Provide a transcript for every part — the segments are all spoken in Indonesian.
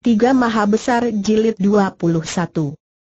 Tiga Maha Besar Jilid 21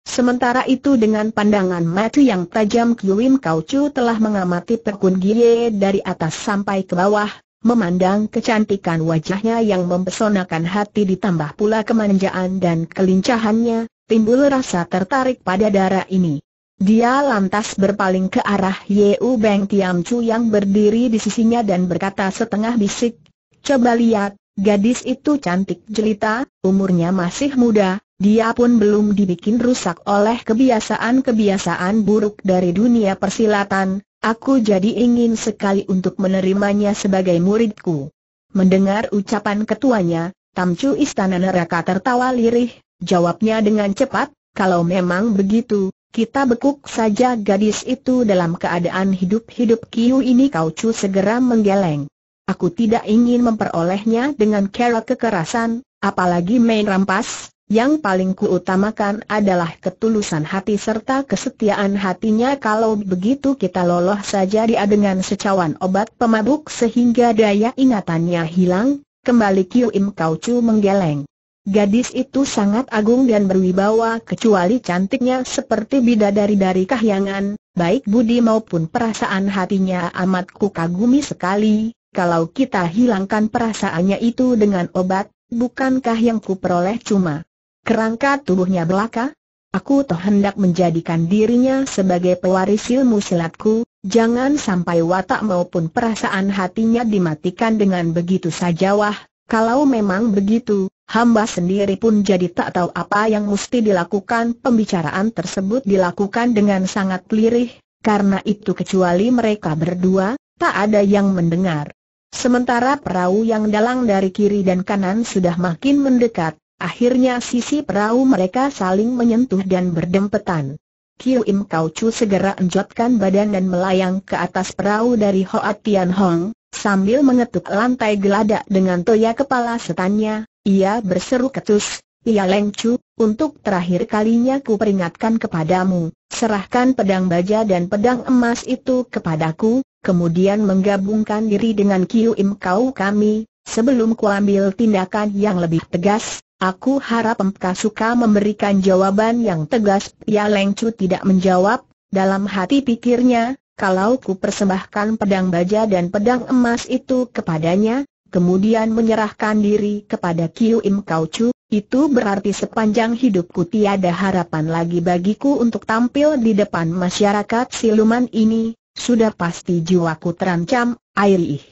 Sementara itu dengan pandangan mata yang tajam Kiwim Kaucu telah mengamati Perkun Gie dari atas sampai ke bawah, memandang kecantikan wajahnya yang mempesonakan hati ditambah pula kemanjaan dan kelincahannya, timbul rasa tertarik pada darah ini. Dia lantas berpaling ke arah Yeu Beng Tiam Chu yang berdiri di sisinya dan berkata setengah bisik, Coba lihat, Gadis itu cantik jelita, umurnya masih muda, dia pun belum dibikin rusak oleh kebiasaan-kebiasaan buruk dari dunia persilatan, aku jadi ingin sekali untuk menerimanya sebagai muridku. Mendengar ucapan ketuanya, Tamcu Istana Neraka tertawa lirih, jawabnya dengan cepat, kalau memang begitu, kita bekuk saja gadis itu dalam keadaan hidup-hidup Kiu ini kau cu segera menggeleng. Aku tidak ingin memperolehnya dengan cara kekerasan, apalagi main rampas, yang paling kuutamakan adalah ketulusan hati serta kesetiaan hatinya kalau begitu kita loloh saja dia dengan secawan obat pemabuk sehingga daya ingatannya hilang, kembali Kiu Im Kau Chu menggeleng. Gadis itu sangat agung dan berwibawa kecuali cantiknya seperti bidadari dari kahyangan, baik budi maupun perasaan hatinya amat kukagumi sekali, kalau kita hilangkan perasaannya itu dengan obat, bukankah yang kuperoleh cuma kerangka tubuhnya belaka? Aku toh hendak menjadikan dirinya sebagai pewaris ilmu silatku, jangan sampai watak maupun perasaan hatinya dimatikan dengan begitu saja wah, kalau memang begitu, hamba sendiri pun jadi tak tahu apa yang mesti dilakukan pembicaraan tersebut dilakukan dengan sangat lirih, karena itu kecuali mereka berdua, tak ada yang mendengar. Sementara perahu yang dalang dari kiri dan kanan sudah makin mendekat, akhirnya sisi perahu mereka saling menyentuh dan berdempetan. Kiu Im Kau Chu segera enjotkan badan dan melayang ke atas perahu dari Hoa Tian Hong, sambil mengetuk lantai geladak dengan toya kepala setannya, ia berseru ketus, Ia Leng Chu, untuk terakhir kalinya ku peringatkan kepadamu, serahkan pedang baja dan pedang emas itu kepadaku, kemudian menggabungkan diri dengan Kiu Im Kau kami, sebelum kuambil tindakan yang lebih tegas, aku harap Empka suka memberikan jawaban yang tegas. Ya Leng Chu tidak menjawab, dalam hati pikirnya, kalau ku persembahkan pedang baja dan pedang emas itu kepadanya, kemudian menyerahkan diri kepada Kiu Im Kau Chu, itu berarti sepanjang hidupku tiada harapan lagi bagiku untuk tampil di depan masyarakat siluman ini, sudah pasti jiwaku terancam, airih.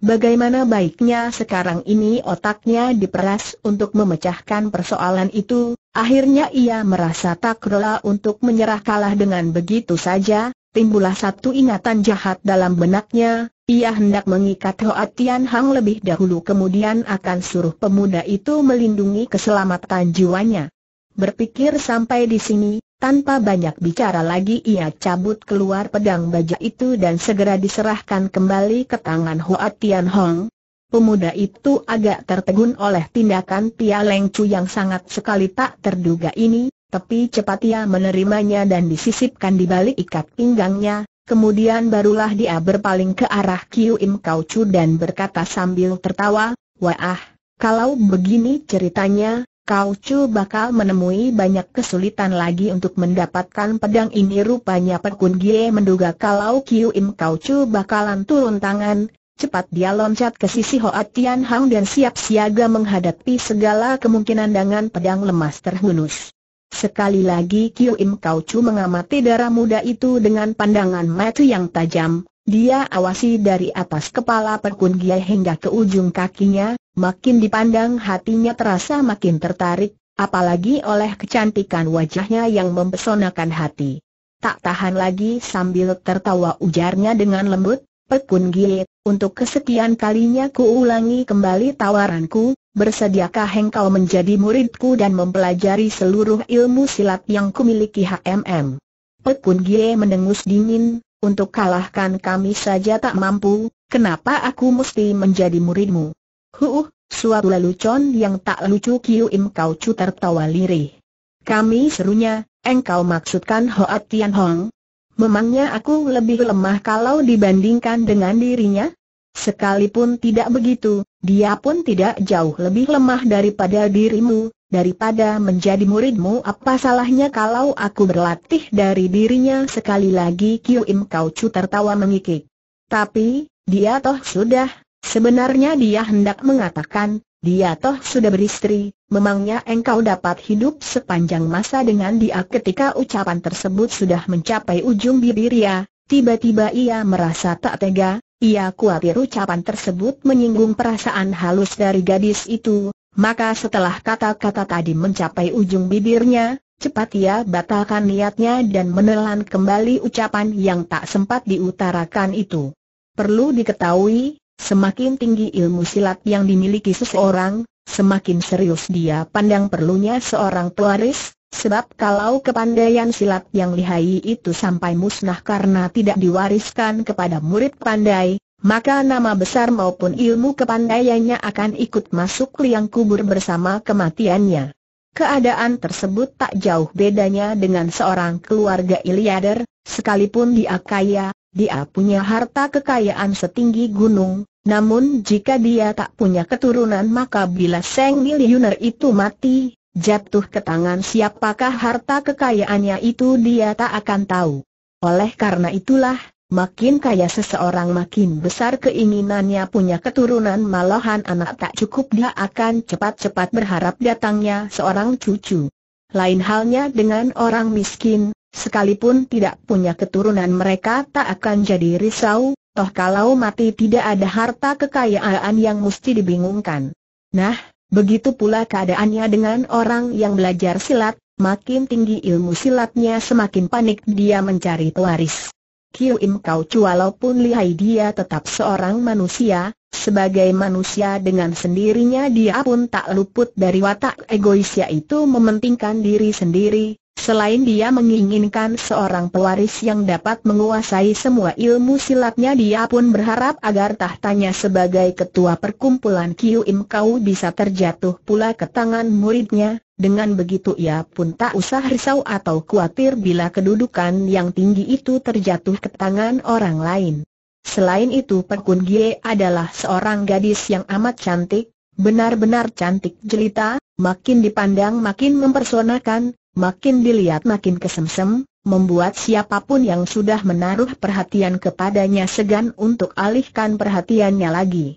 Bagaimana baiknya sekarang ini otaknya diperas untuk memecahkan persoalan itu, akhirnya ia merasa tak rela untuk menyerah kalah dengan begitu saja, timbullah satu ingatan jahat dalam benaknya, ia hendak mengikat Hoa Tian Hang lebih dahulu kemudian akan suruh pemuda itu melindungi keselamatan jiwanya. Berpikir sampai di sini, tanpa banyak bicara lagi ia cabut keluar pedang baja itu dan segera diserahkan kembali ke tangan Hoa Tian Hong. Pemuda itu agak tertegun oleh tindakan Pia Leng Chu yang sangat sekali tak terduga ini, tapi cepat ia menerimanya dan disisipkan di balik ikat pinggangnya, kemudian barulah dia berpaling ke arah Kiu Im Kau Chu dan berkata sambil tertawa, Wah, kalau begini ceritanya, Kau Chu bakal menemui banyak kesulitan lagi untuk mendapatkan pedang ini rupanya Pekun Gie menduga kalau Kiu Im Kau Chu bakalan turun tangan, cepat dia loncat ke sisi Hoa Tian Hang dan siap siaga menghadapi segala kemungkinan dengan pedang lemas terhunus. Sekali lagi Kiu Im Kau Chu mengamati darah muda itu dengan pandangan mata yang tajam, dia awasi dari atas kepala Pekun Gie hingga ke ujung kakinya, makin dipandang hatinya terasa makin tertarik, apalagi oleh kecantikan wajahnya yang mempesonakan hati. Tak tahan lagi sambil tertawa ujarnya dengan lembut, Pekun Gie, untuk kesekian kalinya kuulangi kembali tawaranku, bersediakah engkau menjadi muridku dan mempelajari seluruh ilmu silat yang kumiliki HMM? Pekun menengus mendengus dingin, untuk kalahkan kami saja tak mampu, kenapa aku mesti menjadi muridmu? Huh, Suatu lelucon yang tak lucu Kiu Im Kau Chu tertawa lirih. Kami serunya, engkau maksudkan Hoa Tian Hong? Memangnya aku lebih lemah kalau dibandingkan dengan dirinya? Sekalipun tidak begitu, dia pun tidak jauh lebih lemah daripada dirimu, daripada menjadi muridmu apa salahnya kalau aku berlatih dari dirinya sekali lagi Kiu Im Kau Chu tertawa mengikik. Tapi, dia toh sudah Sebenarnya dia hendak mengatakan, dia toh sudah beristri, memangnya engkau dapat hidup sepanjang masa dengan dia ketika ucapan tersebut sudah mencapai ujung bibir ya, tiba-tiba ia merasa tak tega, ia khawatir ucapan tersebut menyinggung perasaan halus dari gadis itu, maka setelah kata-kata tadi mencapai ujung bibirnya, cepat ia batalkan niatnya dan menelan kembali ucapan yang tak sempat diutarakan itu. Perlu diketahui, Semakin tinggi ilmu silat yang dimiliki seseorang, semakin serius dia pandang perlunya seorang pewaris, sebab kalau kepandaian silat yang lihai itu sampai musnah karena tidak diwariskan kepada murid pandai, maka nama besar maupun ilmu kepandaiannya akan ikut masuk liang kubur bersama kematiannya. Keadaan tersebut tak jauh bedanya dengan seorang keluarga Iliader, sekalipun dia kaya, dia punya harta kekayaan setinggi gunung, namun jika dia tak punya keturunan maka bila Seng miliuner itu mati, jatuh ke tangan siapakah harta kekayaannya itu dia tak akan tahu. Oleh karena itulah, makin kaya seseorang makin besar keinginannya punya keturunan malahan anak tak cukup dia akan cepat-cepat berharap datangnya seorang cucu. Lain halnya dengan orang miskin, sekalipun tidak punya keturunan mereka tak akan jadi risau, Toh kalau mati tidak ada harta kekayaan yang mesti dibingungkan. Nah, begitu pula keadaannya dengan orang yang belajar silat, makin tinggi ilmu silatnya semakin panik dia mencari pewaris. Kiu Im Kau Chu walaupun lihai dia tetap seorang manusia, sebagai manusia dengan sendirinya dia pun tak luput dari watak egoisnya itu mementingkan diri sendiri, Selain dia menginginkan seorang pewaris yang dapat menguasai semua ilmu silatnya dia pun berharap agar tahtanya sebagai ketua perkumpulan Kiu Im Kau bisa terjatuh pula ke tangan muridnya, dengan begitu ia pun tak usah risau atau khawatir bila kedudukan yang tinggi itu terjatuh ke tangan orang lain. Selain itu Perkun Gie adalah seorang gadis yang amat cantik, benar-benar cantik jelita, makin dipandang makin mempersonakan, makin dilihat makin kesemsem, membuat siapapun yang sudah menaruh perhatian kepadanya segan untuk alihkan perhatiannya lagi.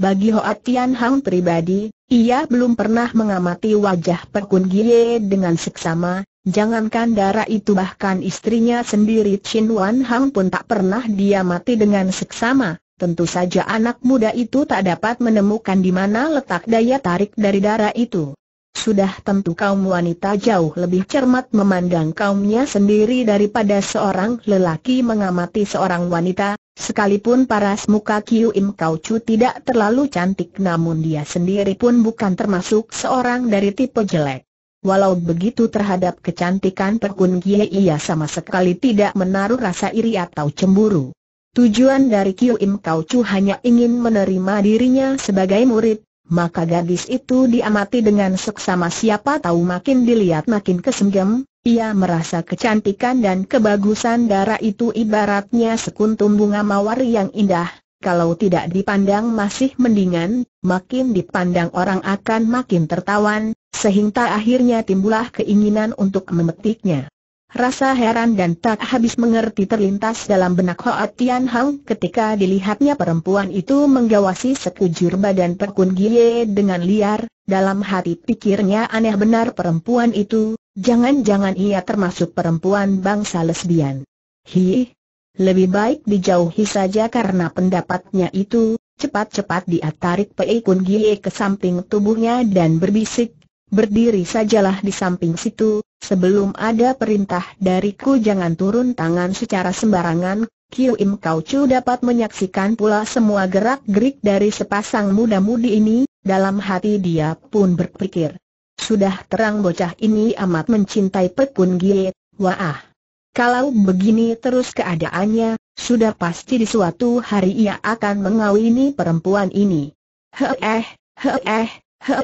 Bagi Hoa Tian Hang pribadi, ia belum pernah mengamati wajah Perkun Gie dengan seksama, jangankan darah itu bahkan istrinya sendiri Chin Wan Hang pun tak pernah diamati dengan seksama. Tentu saja anak muda itu tak dapat menemukan di mana letak daya tarik dari darah itu. Sudah tentu kaum wanita jauh lebih cermat memandang kaumnya sendiri daripada seorang lelaki mengamati seorang wanita, sekalipun paras muka Kiu Im Kau Chu tidak terlalu cantik namun dia sendiri pun bukan termasuk seorang dari tipe jelek. Walau begitu terhadap kecantikan Perkun Gie ia sama sekali tidak menaruh rasa iri atau cemburu. Tujuan dari Kiu Im Kau Chu hanya ingin menerima dirinya sebagai murid, maka gadis itu diamati dengan seksama siapa tahu makin dilihat makin kesenggem, ia merasa kecantikan dan kebagusan darah itu ibaratnya sekuntum bunga mawar yang indah, kalau tidak dipandang masih mendingan, makin dipandang orang akan makin tertawan, sehingga akhirnya timbulah keinginan untuk memetiknya. Rasa heran dan tak habis mengerti terlintas dalam benak Hoa Tian Hang ketika dilihatnya perempuan itu menggawasi sekujur badan Perkun Gie dengan liar, dalam hati pikirnya aneh benar perempuan itu, jangan-jangan ia termasuk perempuan bangsa lesbian. Hi, lebih baik dijauhi saja karena pendapatnya itu, cepat-cepat dia tarik Pei Kun Gie ke samping tubuhnya dan berbisik, berdiri sajalah di samping situ, Sebelum ada perintah dariku jangan turun tangan secara sembarangan, Kiu Im Kau Chu dapat menyaksikan pula semua gerak-gerik dari sepasang muda-mudi ini, dalam hati dia pun berpikir. Sudah terang bocah ini amat mencintai Pekun Gie, wah. Kalau begini terus keadaannya, sudah pasti di suatu hari ia akan mengawini perempuan ini. eh, he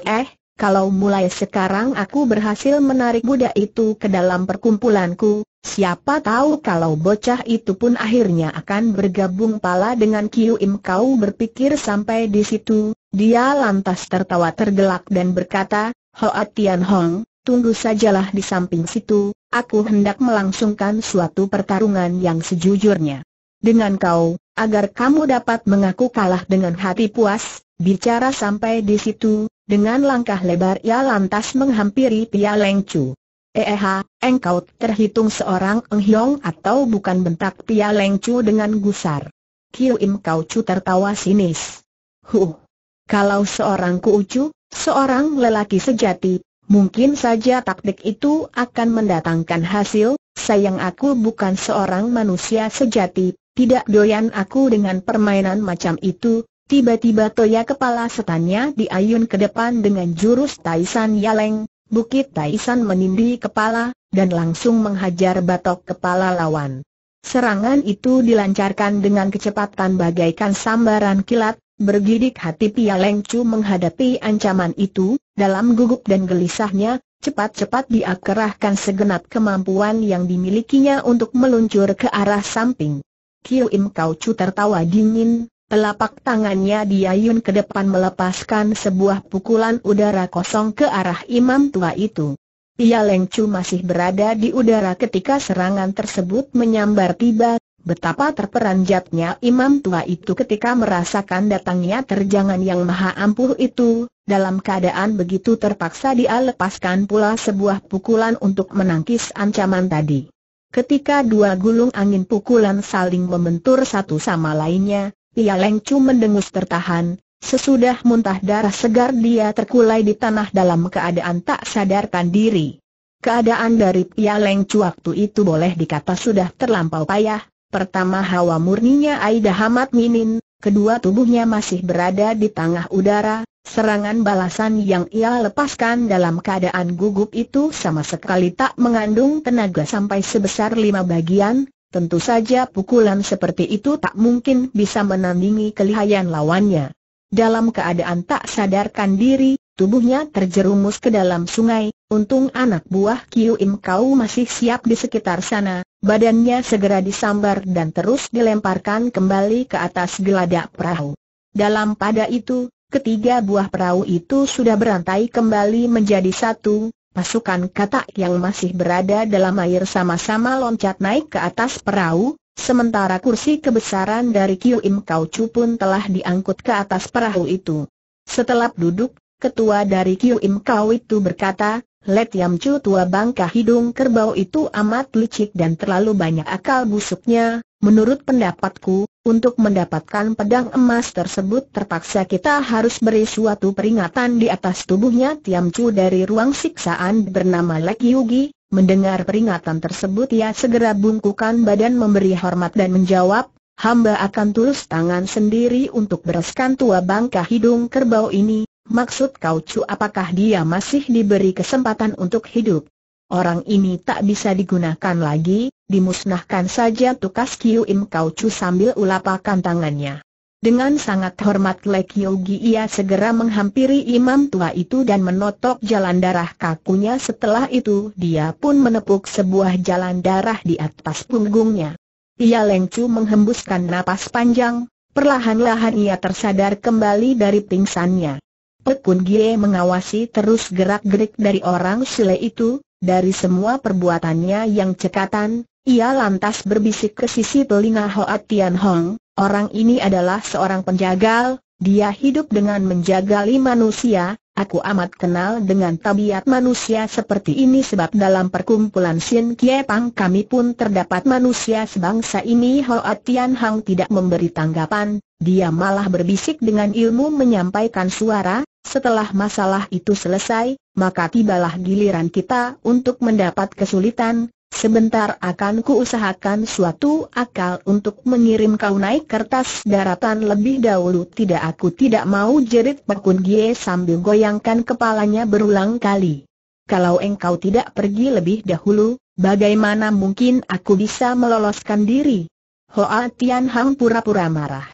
eh. Kalau mulai sekarang aku berhasil menarik budak itu ke dalam perkumpulanku, siapa tahu kalau bocah itu pun akhirnya akan bergabung pala dengan Kiu Im Kau berpikir sampai di situ, dia lantas tertawa tergelak dan berkata, Hoa Tian Hong, tunggu sajalah di samping situ, aku hendak melangsungkan suatu pertarungan yang sejujurnya. Dengan kau, agar kamu dapat mengaku kalah dengan hati puas, bicara sampai di situ, dengan langkah lebar ia lantas menghampiri Pia Leng Chu. Eha, engkau terhitung seorang enghyong atau bukan bentak Pia Leng Chu dengan gusar. Kiu Im Kau Chu tertawa sinis. Huh, kalau seorang Kuucu, seorang lelaki sejati, mungkin saja taktik itu akan mendatangkan hasil, sayang aku bukan seorang manusia sejati, tidak doyan aku dengan permainan macam itu, Tiba-tiba toya kepala setannya diayun ke depan dengan jurus Taisan Yaleng, Bukit Taisan menindih kepala, dan langsung menghajar batok kepala lawan. Serangan itu dilancarkan dengan kecepatan bagaikan sambaran kilat, bergidik hati Pia Leng Chu menghadapi ancaman itu, dalam gugup dan gelisahnya, cepat-cepat dia kerahkan segenap kemampuan yang dimilikinya untuk meluncur ke arah samping. Kiu Im Kau Chu tertawa dingin, Telapak tangannya diayun ke depan melepaskan sebuah pukulan udara kosong ke arah imam tua itu. Ia Lengcu masih berada di udara ketika serangan tersebut menyambar tiba, betapa terperanjatnya imam tua itu ketika merasakan datangnya terjangan yang maha ampuh itu, dalam keadaan begitu terpaksa dia lepaskan pula sebuah pukulan untuk menangkis ancaman tadi. Ketika dua gulung angin pukulan saling membentur satu sama lainnya, Pia Lengcu mendengus tertahan, sesudah muntah darah segar dia terkulai di tanah dalam keadaan tak sadarkan diri. Keadaan dari Pia Lengcu waktu itu boleh dikata sudah terlampau payah, pertama hawa murninya Aida Hamad Minin, kedua tubuhnya masih berada di tengah udara, Serangan balasan yang ia lepaskan dalam keadaan gugup itu sama sekali tak mengandung tenaga sampai sebesar lima bagian, Tentu saja pukulan seperti itu tak mungkin bisa menandingi kelihayan lawannya. Dalam keadaan tak sadarkan diri, tubuhnya terjerumus ke dalam sungai, untung anak buah Kiu Im Kau masih siap di sekitar sana, badannya segera disambar dan terus dilemparkan kembali ke atas geladak perahu. Dalam pada itu, ketiga buah perahu itu sudah berantai kembali menjadi satu, pasukan katak yang masih berada dalam air sama-sama loncat naik ke atas perahu, sementara kursi kebesaran dari Kiu Im Kau Chu pun telah diangkut ke atas perahu itu. Setelah duduk, ketua dari Kiu Im Kau itu berkata, Let Yam Chu tua bangka hidung kerbau itu amat licik dan terlalu banyak akal busuknya, Menurut pendapatku, untuk mendapatkan pedang emas tersebut terpaksa kita harus beri suatu peringatan di atas tubuhnya Tiam Chu dari ruang siksaan bernama Lek Yugi. Mendengar peringatan tersebut ia segera bungkukan badan memberi hormat dan menjawab, hamba akan tulus tangan sendiri untuk bereskan tua bangka hidung kerbau ini, maksud kau Chu apakah dia masih diberi kesempatan untuk hidup? Orang ini tak bisa digunakan lagi, dimusnahkan saja tukas Kiu Im Kau Chu sambil ulapakan tangannya. Dengan sangat hormat Le Kiu Gi ia segera menghampiri imam tua itu dan menotok jalan darah kakunya setelah itu dia pun menepuk sebuah jalan darah di atas punggungnya. Ia Chu menghembuskan napas panjang, perlahan-lahan ia tersadar kembali dari pingsannya. Pekun Gie mengawasi terus gerak-gerik dari orang sile itu, dari semua perbuatannya yang cekatan, ia lantas berbisik ke sisi telinga Hoa Tian Hong, orang ini adalah seorang penjagal, dia hidup dengan menjagali manusia, aku amat kenal dengan tabiat manusia seperti ini sebab dalam perkumpulan Sin Kie Pang kami pun terdapat manusia sebangsa ini Hoa Tian Hong tidak memberi tanggapan, dia malah berbisik dengan ilmu menyampaikan suara, setelah masalah itu selesai, maka tibalah giliran kita untuk mendapat kesulitan, Sebentar akan kuusahakan suatu akal untuk mengirim kau naik kertas daratan lebih dahulu Tidak aku tidak mau jerit Pekun Gie sambil goyangkan kepalanya berulang kali Kalau engkau tidak pergi lebih dahulu, bagaimana mungkin aku bisa meloloskan diri? Hoa Tian Hang pura-pura marah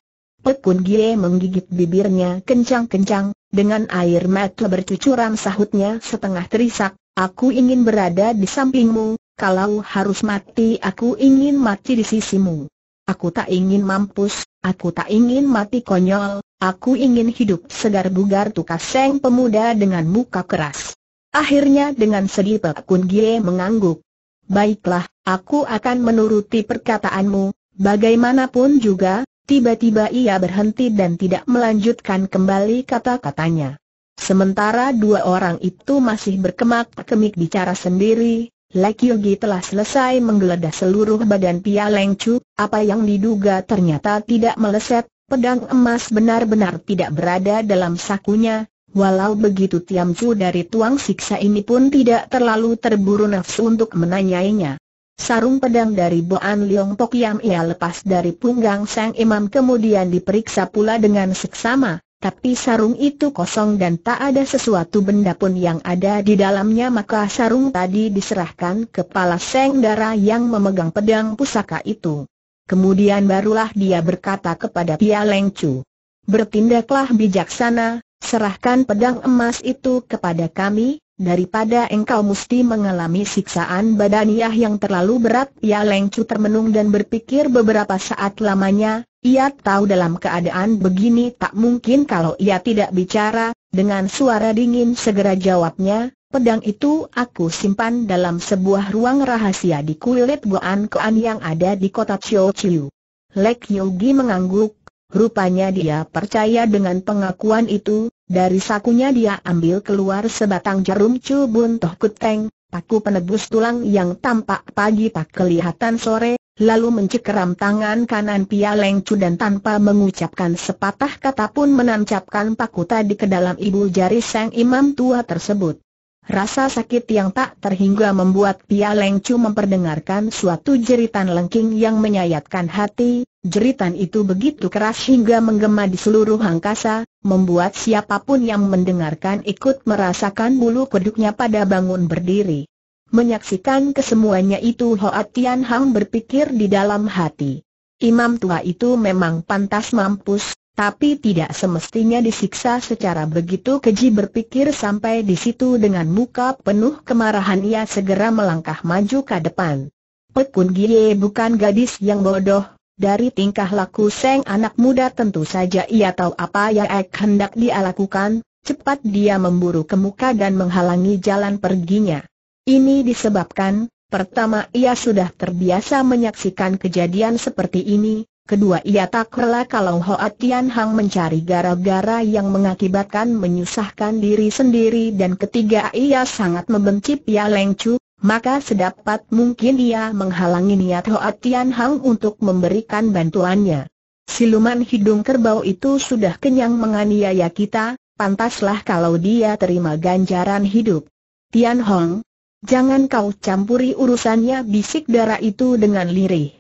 Pek Kun Gie menggigit bibirnya kencang-kencang, dengan air mata bercucuran sahutnya setengah terisak, aku ingin berada di sampingmu, kalau harus mati aku ingin mati di sisimu. Aku tak ingin mampus, aku tak ingin mati konyol, aku ingin hidup segar bugar tukas seng pemuda dengan muka keras. Akhirnya dengan sedih Pek Kun Gie mengangguk. Baiklah, aku akan menuruti perkataanmu, bagaimanapun juga, Tiba-tiba ia berhenti dan tidak melanjutkan kembali kata-katanya. Sementara dua orang itu masih berkemak-kemik bicara sendiri, Lek Yogi telah selesai menggeledah seluruh badan Pia Leng Chu, apa yang diduga ternyata tidak meleset, pedang emas benar-benar tidak berada dalam sakunya, walau begitu Tiam Chu dari tuang siksa ini pun tidak terlalu terburu nafsu untuk menanyainya. Sarung pedang dari Boan Leong Pok Yam ia lepas dari punggang Sang Imam kemudian diperiksa pula dengan seksama, tapi sarung itu kosong dan tak ada sesuatu benda pun yang ada di dalamnya maka sarung tadi diserahkan ke kepala Sang Dara yang memegang pedang pusaka itu. Kemudian barulah dia berkata kepada Pia Leng Chu, Bertindaklah bijaksana, serahkan pedang emas itu kepada kami, Daripada engkau mesti mengalami siksaan badaniah yang terlalu berat ia Lengcu termenung dan berpikir beberapa saat lamanya Ia tahu dalam keadaan begini tak mungkin kalau ia tidak bicara Dengan suara dingin segera jawabnya Pedang itu aku simpan dalam sebuah ruang rahasia di kulit Goan Koan yang ada di kota Chiu Chiu Lek Yogi mengangguk Rupanya dia percaya dengan pengakuan itu, dari sakunya dia ambil keluar sebatang jarum cubun toh kuteng, paku penebus tulang yang tampak pagi tak kelihatan sore, lalu mencekram tangan kanan Pia Leng dan tanpa mengucapkan sepatah kata pun menancapkan paku tadi ke dalam ibu jari sang imam tua tersebut. Rasa sakit yang tak terhingga membuat Pia Leng Chu memperdengarkan suatu jeritan lengking yang menyayatkan hati, jeritan itu begitu keras hingga menggema di seluruh angkasa, membuat siapapun yang mendengarkan ikut merasakan bulu kuduknya pada bangun berdiri. Menyaksikan kesemuanya itu Hoa Tian Hang berpikir di dalam hati. Imam tua itu memang pantas mampus, tapi tidak semestinya disiksa secara begitu keji berpikir sampai di situ dengan muka penuh kemarahan ia segera melangkah maju ke depan. Pekun Gie bukan gadis yang bodoh, dari tingkah laku seng anak muda tentu saja ia tahu apa yang Ek hendak dia lakukan, cepat dia memburu ke muka dan menghalangi jalan perginya. Ini disebabkan, pertama ia sudah terbiasa menyaksikan kejadian seperti ini, Kedua ia tak rela kalau Hoa Tian Hang mencari gara-gara yang mengakibatkan menyusahkan diri sendiri dan ketiga ia sangat membenci Pia Leng Chu, maka sedapat mungkin ia menghalangi niat Hoa Tian Hang untuk memberikan bantuannya. Siluman hidung kerbau itu sudah kenyang menganiaya kita, pantaslah kalau dia terima ganjaran hidup. Tian Hong, jangan kau campuri urusannya bisik darah itu dengan lirih.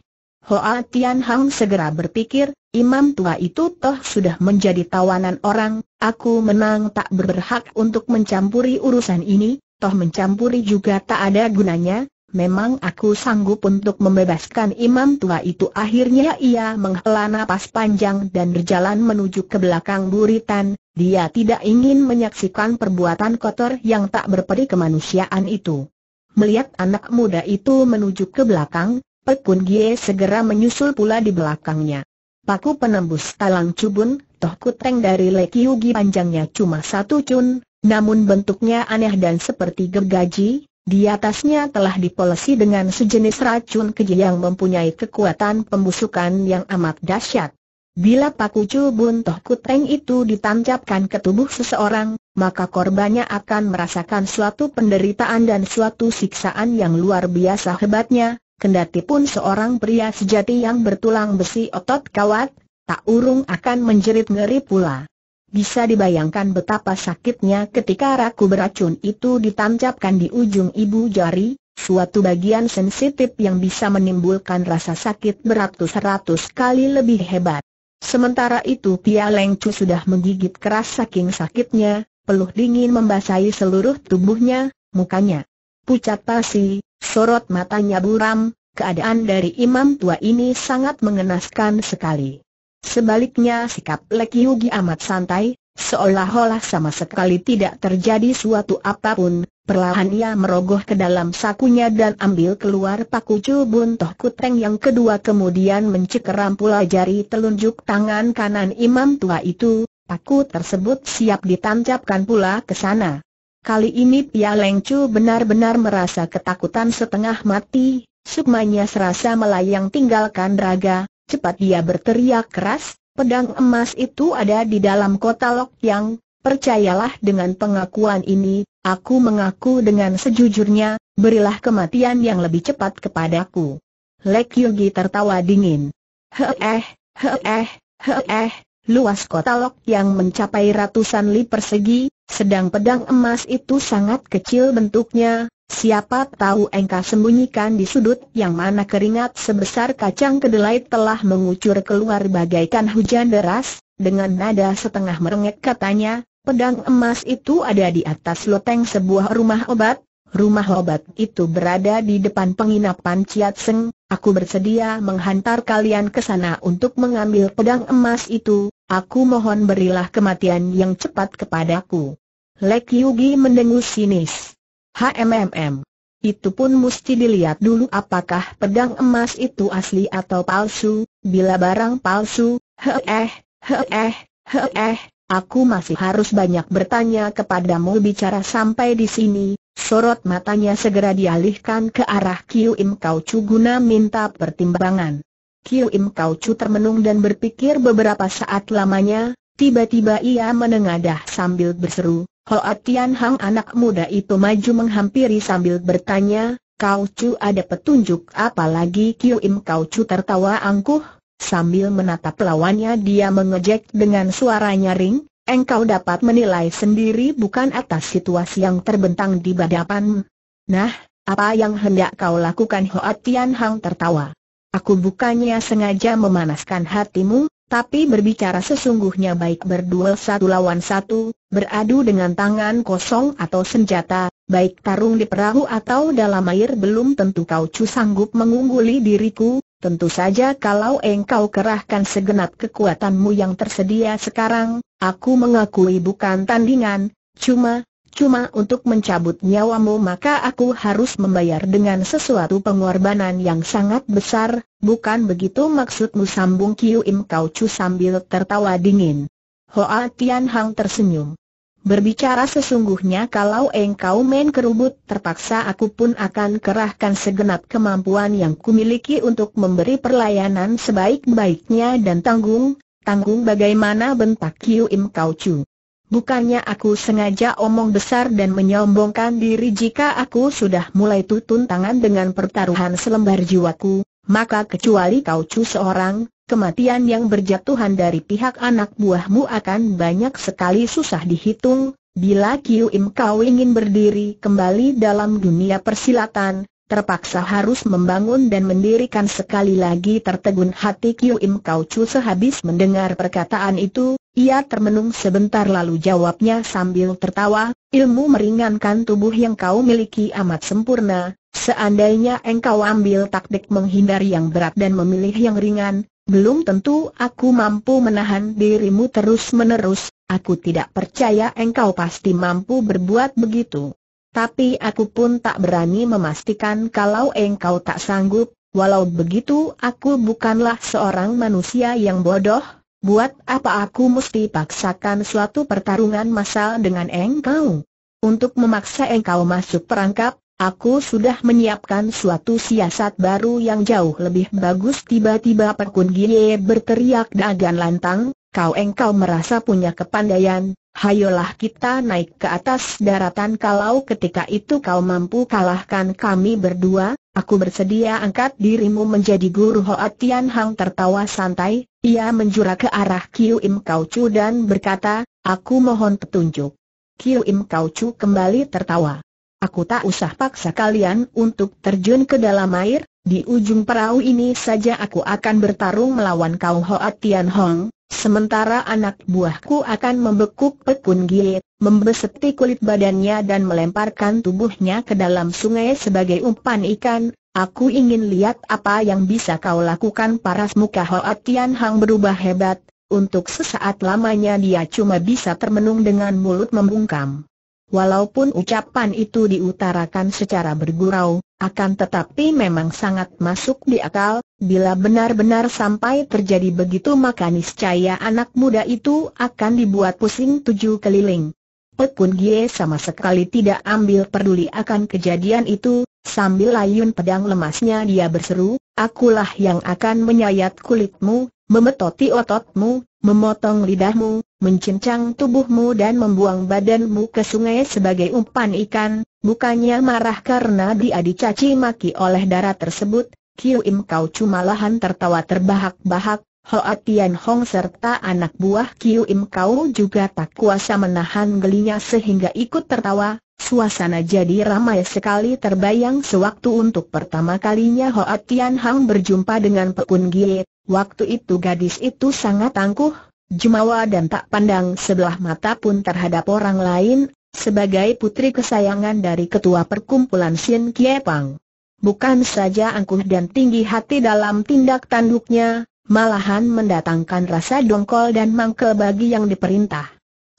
Hoa Tian Hang segera berpikir, imam tua itu toh sudah menjadi tawanan orang, aku menang tak berhak untuk mencampuri urusan ini, toh mencampuri juga tak ada gunanya, memang aku sanggup untuk membebaskan imam tua itu. Akhirnya ia menghela napas panjang dan berjalan menuju ke belakang buritan, dia tidak ingin menyaksikan perbuatan kotor yang tak berperi kemanusiaan itu. Melihat anak muda itu menuju ke belakang, pun Gie segera menyusul pula di belakangnya. Paku penembus talang cubun, toh kuteng dari Yugi panjangnya cuma satu cun, namun bentuknya aneh dan seperti gergaji, di atasnya telah dipolesi dengan sejenis racun keji yang mempunyai kekuatan pembusukan yang amat dahsyat. Bila paku cubun toh kuteng itu ditancapkan ke tubuh seseorang, maka korbannya akan merasakan suatu penderitaan dan suatu siksaan yang luar biasa hebatnya, kendati pun seorang pria sejati yang bertulang besi otot kawat, tak urung akan menjerit ngeri pula. Bisa dibayangkan betapa sakitnya ketika raku beracun itu ditancapkan di ujung ibu jari, suatu bagian sensitif yang bisa menimbulkan rasa sakit beratus-ratus kali lebih hebat. Sementara itu Pia Leng sudah menggigit keras saking sakitnya, peluh dingin membasahi seluruh tubuhnya, mukanya pucat pasi, sorot matanya buram, keadaan dari imam tua ini sangat mengenaskan sekali. Sebaliknya sikap Lek Yugi amat santai, seolah-olah sama sekali tidak terjadi suatu apapun, perlahan ia merogoh ke dalam sakunya dan ambil keluar paku cubun toh kuteng yang kedua kemudian mencikeram pula jari telunjuk tangan kanan imam tua itu, paku tersebut siap ditancapkan pula ke sana. Kali ini Pia Leng Chu benar-benar merasa ketakutan setengah mati, sukmanya serasa melayang tinggalkan raga, cepat dia berteriak keras, pedang emas itu ada di dalam kota Lok Yang, percayalah dengan pengakuan ini, aku mengaku dengan sejujurnya, berilah kematian yang lebih cepat kepadaku. Lek Yugi tertawa dingin. Heeh, heeh, heeh, luas kota Lok yang mencapai ratusan li persegi, sedang pedang emas itu sangat kecil bentuknya, siapa tahu engkau sembunyikan di sudut yang mana keringat sebesar kacang kedelai telah mengucur keluar bagaikan hujan deras, dengan nada setengah merengek katanya, pedang emas itu ada di atas loteng sebuah rumah obat, rumah obat itu berada di depan penginapan Ciat Seng, aku bersedia menghantar kalian ke sana untuk mengambil pedang emas itu, Aku mohon berilah kematian yang cepat kepadaku. Lek Yugi mendengus sinis. HMMM. Itu pun mesti dilihat dulu apakah pedang emas itu asli atau palsu, bila barang palsu, heeh, heeh, heeh, aku masih harus banyak bertanya kepadamu bicara sampai di sini, sorot matanya segera dialihkan ke arah Kiu Im Kau Cuguna minta pertimbangan. Kiu Im Kau Chu termenung dan berpikir beberapa saat lamanya, tiba-tiba ia menengadah sambil berseru, Hoa Tian Hang anak muda itu maju menghampiri sambil bertanya, Kau Chu ada petunjuk apa lagi Kiu Im Kau Chu tertawa angkuh, sambil menatap lawannya dia mengejek dengan suara nyaring, engkau dapat menilai sendiri bukan atas situasi yang terbentang di badapan. Nah, apa yang hendak kau lakukan Hoa Tian Hang tertawa. Aku bukannya sengaja memanaskan hatimu, tapi berbicara sesungguhnya baik berduel satu lawan satu, beradu dengan tangan kosong atau senjata, baik tarung di perahu atau dalam air belum tentu kau cu sanggup mengungguli diriku, tentu saja kalau engkau kerahkan segenap kekuatanmu yang tersedia sekarang, aku mengakui bukan tandingan, cuma, Cuma untuk mencabut nyawamu maka aku harus membayar dengan sesuatu pengorbanan yang sangat besar, bukan begitu maksudmu sambung Kiu Im Kau Chu sambil tertawa dingin. Hoa Tian Hang tersenyum. Berbicara sesungguhnya kalau engkau main kerubut terpaksa aku pun akan kerahkan segenap kemampuan yang kumiliki untuk memberi perlayanan sebaik-baiknya dan tanggung, tanggung bagaimana bentak Kiu Im Kau Chu. Bukannya aku sengaja omong besar dan menyombongkan diri jika aku sudah mulai tutun tangan dengan pertaruhan selembar jiwaku, maka kecuali kau cu seorang, kematian yang berjatuhan dari pihak anak buahmu akan banyak sekali susah dihitung, bila Kiu Im kau ingin berdiri kembali dalam dunia persilatan, terpaksa harus membangun dan mendirikan sekali lagi tertegun hati Kiu Im Kau cu sehabis mendengar perkataan itu, ia termenung sebentar lalu jawabnya sambil tertawa, ilmu meringankan tubuh yang kau miliki amat sempurna, seandainya engkau ambil taktik menghindari yang berat dan memilih yang ringan, belum tentu aku mampu menahan dirimu terus-menerus, aku tidak percaya engkau pasti mampu berbuat begitu. Tapi aku pun tak berani memastikan kalau engkau tak sanggup, Walau begitu aku bukanlah seorang manusia yang bodoh, Buat apa aku mesti paksakan suatu pertarungan masal dengan engkau? Untuk memaksa engkau masuk perangkap, aku sudah menyiapkan suatu siasat baru yang jauh lebih bagus Tiba-tiba Perkun Gie berteriak dagan lantang, kau engkau merasa punya kepandaian, hayolah kita naik ke atas daratan kalau ketika itu kau mampu kalahkan kami berdua, Aku bersedia angkat dirimu menjadi guru Hoat Tian Hang tertawa santai, ia menjura ke arah Kiu Im Kau Chu dan berkata, aku mohon petunjuk. Kiu Im Kau Chu kembali tertawa. Aku tak usah paksa kalian untuk terjun ke dalam air, di ujung perahu ini saja aku akan bertarung melawan kau Hoat Tian Hong, Sementara anak buahku akan membekuk pekun gilit, membeseti kulit badannya dan melemparkan tubuhnya ke dalam sungai sebagai umpan ikan, aku ingin lihat apa yang bisa kau lakukan paras muka Hoa Tian Hang berubah hebat, untuk sesaat lamanya dia cuma bisa termenung dengan mulut membungkam. Walaupun ucapan itu diutarakan secara bergurau, akan tetapi memang sangat masuk di akal, bila benar-benar sampai terjadi begitu maka niscaya anak muda itu akan dibuat pusing tujuh keliling. Pekun Gie sama sekali tidak ambil peduli akan kejadian itu, sambil layun pedang lemasnya dia berseru, akulah yang akan menyayat kulitmu, memetoti ototmu, memotong lidahmu, mencincang tubuhmu dan membuang badanmu ke sungai sebagai umpan ikan, bukannya marah karena dia dicaci maki oleh darah tersebut, Kiu Im Kau cuma lahan tertawa terbahak-bahak, Hoa Tian Hong serta anak buah Kiu Im Kau juga tak kuasa menahan gelinya sehingga ikut tertawa, Suasana jadi ramai sekali terbayang sewaktu untuk pertama kalinya Hoa Tian Hang berjumpa dengan Pekun Gie. Waktu itu gadis itu sangat tangguh, jumawa dan tak pandang sebelah mata pun terhadap orang lain, sebagai putri kesayangan dari ketua perkumpulan Xin Kie Pang. Bukan saja angkuh dan tinggi hati dalam tindak tanduknya, malahan mendatangkan rasa dongkol dan mangkel bagi yang diperintah.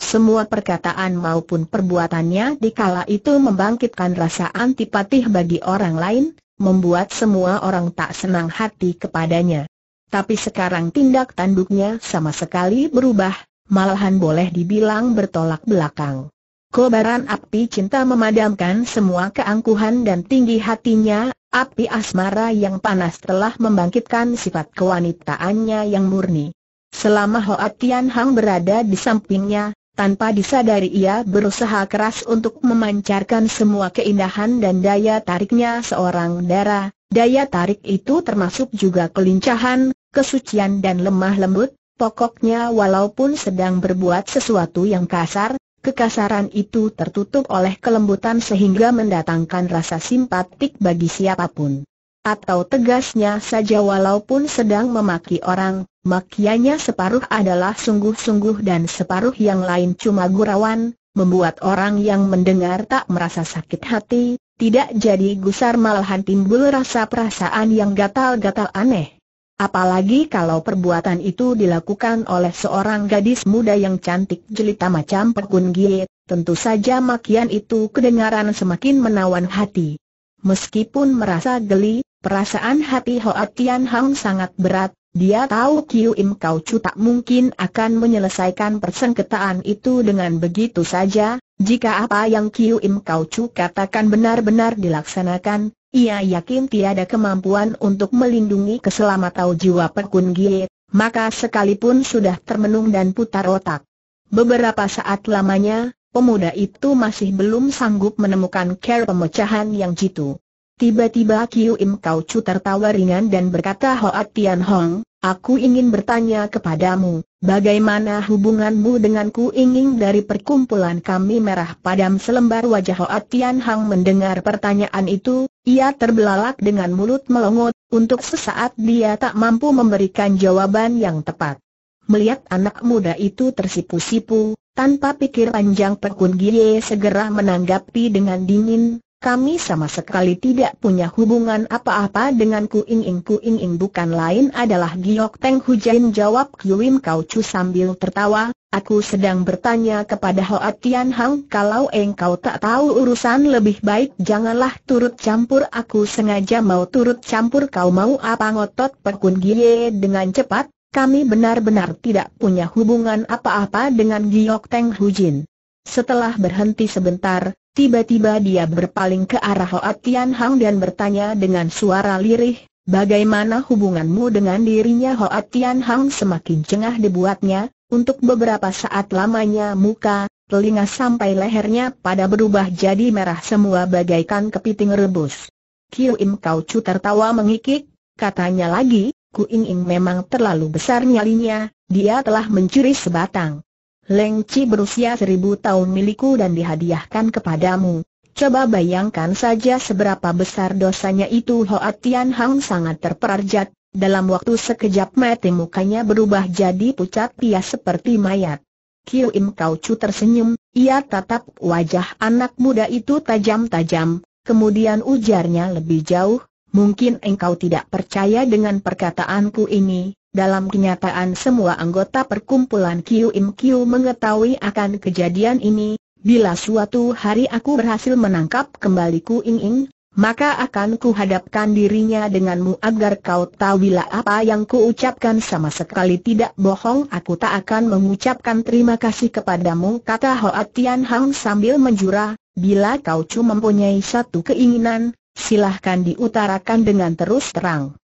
Semua perkataan maupun perbuatannya di kala itu membangkitkan rasa antipati bagi orang lain, membuat semua orang tak senang hati kepadanya tapi sekarang tindak tanduknya sama sekali berubah, malahan boleh dibilang bertolak belakang. Kobaran api cinta memadamkan semua keangkuhan dan tinggi hatinya, api asmara yang panas telah membangkitkan sifat kewanitaannya yang murni. Selama Hoa Tian Hang berada di sampingnya, tanpa disadari ia berusaha keras untuk memancarkan semua keindahan dan daya tariknya seorang dara, Daya tarik itu termasuk juga kelincahan, kesucian dan lemah lembut, pokoknya walaupun sedang berbuat sesuatu yang kasar, kekasaran itu tertutup oleh kelembutan sehingga mendatangkan rasa simpatik bagi siapapun. Atau tegasnya saja walaupun sedang memaki orang, makiannya separuh adalah sungguh-sungguh dan separuh yang lain cuma gurauan, membuat orang yang mendengar tak merasa sakit hati, tidak jadi gusar malahan timbul rasa perasaan yang gatal-gatal aneh. Apalagi kalau perbuatan itu dilakukan oleh seorang gadis muda yang cantik jelita macam pekun gie, tentu saja makian itu kedengaran semakin menawan hati. Meskipun merasa geli, perasaan hati Hoa Tian Hang sangat berat, dia tahu Kiu Im Kau Chu tak mungkin akan menyelesaikan persengketaan itu dengan begitu saja, jika apa yang Kiu Im Kau Chu katakan benar-benar dilaksanakan, ia yakin tiada kemampuan untuk melindungi keselamatan jiwa Perkun Gie, maka sekalipun sudah termenung dan putar otak. Beberapa saat lamanya, pemuda itu masih belum sanggup menemukan care pemecahan yang jitu. Tiba-tiba Kiu Im Kau Chu tertawa ringan dan berkata Hoat Tian Hong, aku ingin bertanya kepadamu, Bagaimana hubunganmu denganku ingin dari perkumpulan kami merah padam selembar wajah Hoat Tian Hang mendengar pertanyaan itu, ia terbelalak dengan mulut melongot, untuk sesaat dia tak mampu memberikan jawaban yang tepat. Melihat anak muda itu tersipu-sipu, tanpa pikir panjang Pekun Gie segera menanggapi dengan dingin, kami sama sekali tidak punya hubungan apa-apa dengan Kuing Ing. Kuing Ing bukan lain adalah Giok Teng Hujain jawab Kiwim Kau Chu sambil tertawa. Aku sedang bertanya kepada Hoa Tian Hang kalau engkau tak tahu urusan lebih baik janganlah turut campur aku sengaja mau turut campur kau mau apa ngotot pekun gie dengan cepat kami benar-benar tidak punya hubungan apa-apa dengan Giok Teng Hujin. Setelah berhenti sebentar, Tiba-tiba dia berpaling ke arah Hoa Tian Hang dan bertanya dengan suara lirih, bagaimana hubunganmu dengan dirinya Hoa Tian Hang semakin cengah dibuatnya, untuk beberapa saat lamanya muka, telinga sampai lehernya pada berubah jadi merah semua bagaikan kepiting rebus. Kiu Im Kau Chu tertawa mengikik, katanya lagi, Ku Ing Ing memang terlalu besar nyalinya, dia telah mencuri sebatang Lengci berusia seribu tahun milikku dan dihadiahkan kepadamu. Coba bayangkan saja seberapa besar dosanya itu Hoa Tian Hang sangat terperanjat. dalam waktu sekejap mati, mukanya berubah jadi pucat pias seperti mayat. Kiu Im Kau Chu tersenyum, ia tatap wajah anak muda itu tajam-tajam, kemudian ujarnya lebih jauh, mungkin engkau tidak percaya dengan perkataanku ini, dalam kenyataan semua anggota perkumpulan Kiu Im Kiu mengetahui akan kejadian ini, bila suatu hari aku berhasil menangkap kembali Ku Ing Ing, maka akan kuhadapkan dirinya denganmu agar kau tahu bila apa yang kuucapkan sama sekali tidak bohong. Aku tak akan mengucapkan terima kasih kepadamu, kata Hoa Tian Hang sambil menjura. Bila kau cuma mempunyai satu keinginan, silahkan diutarakan dengan terus terang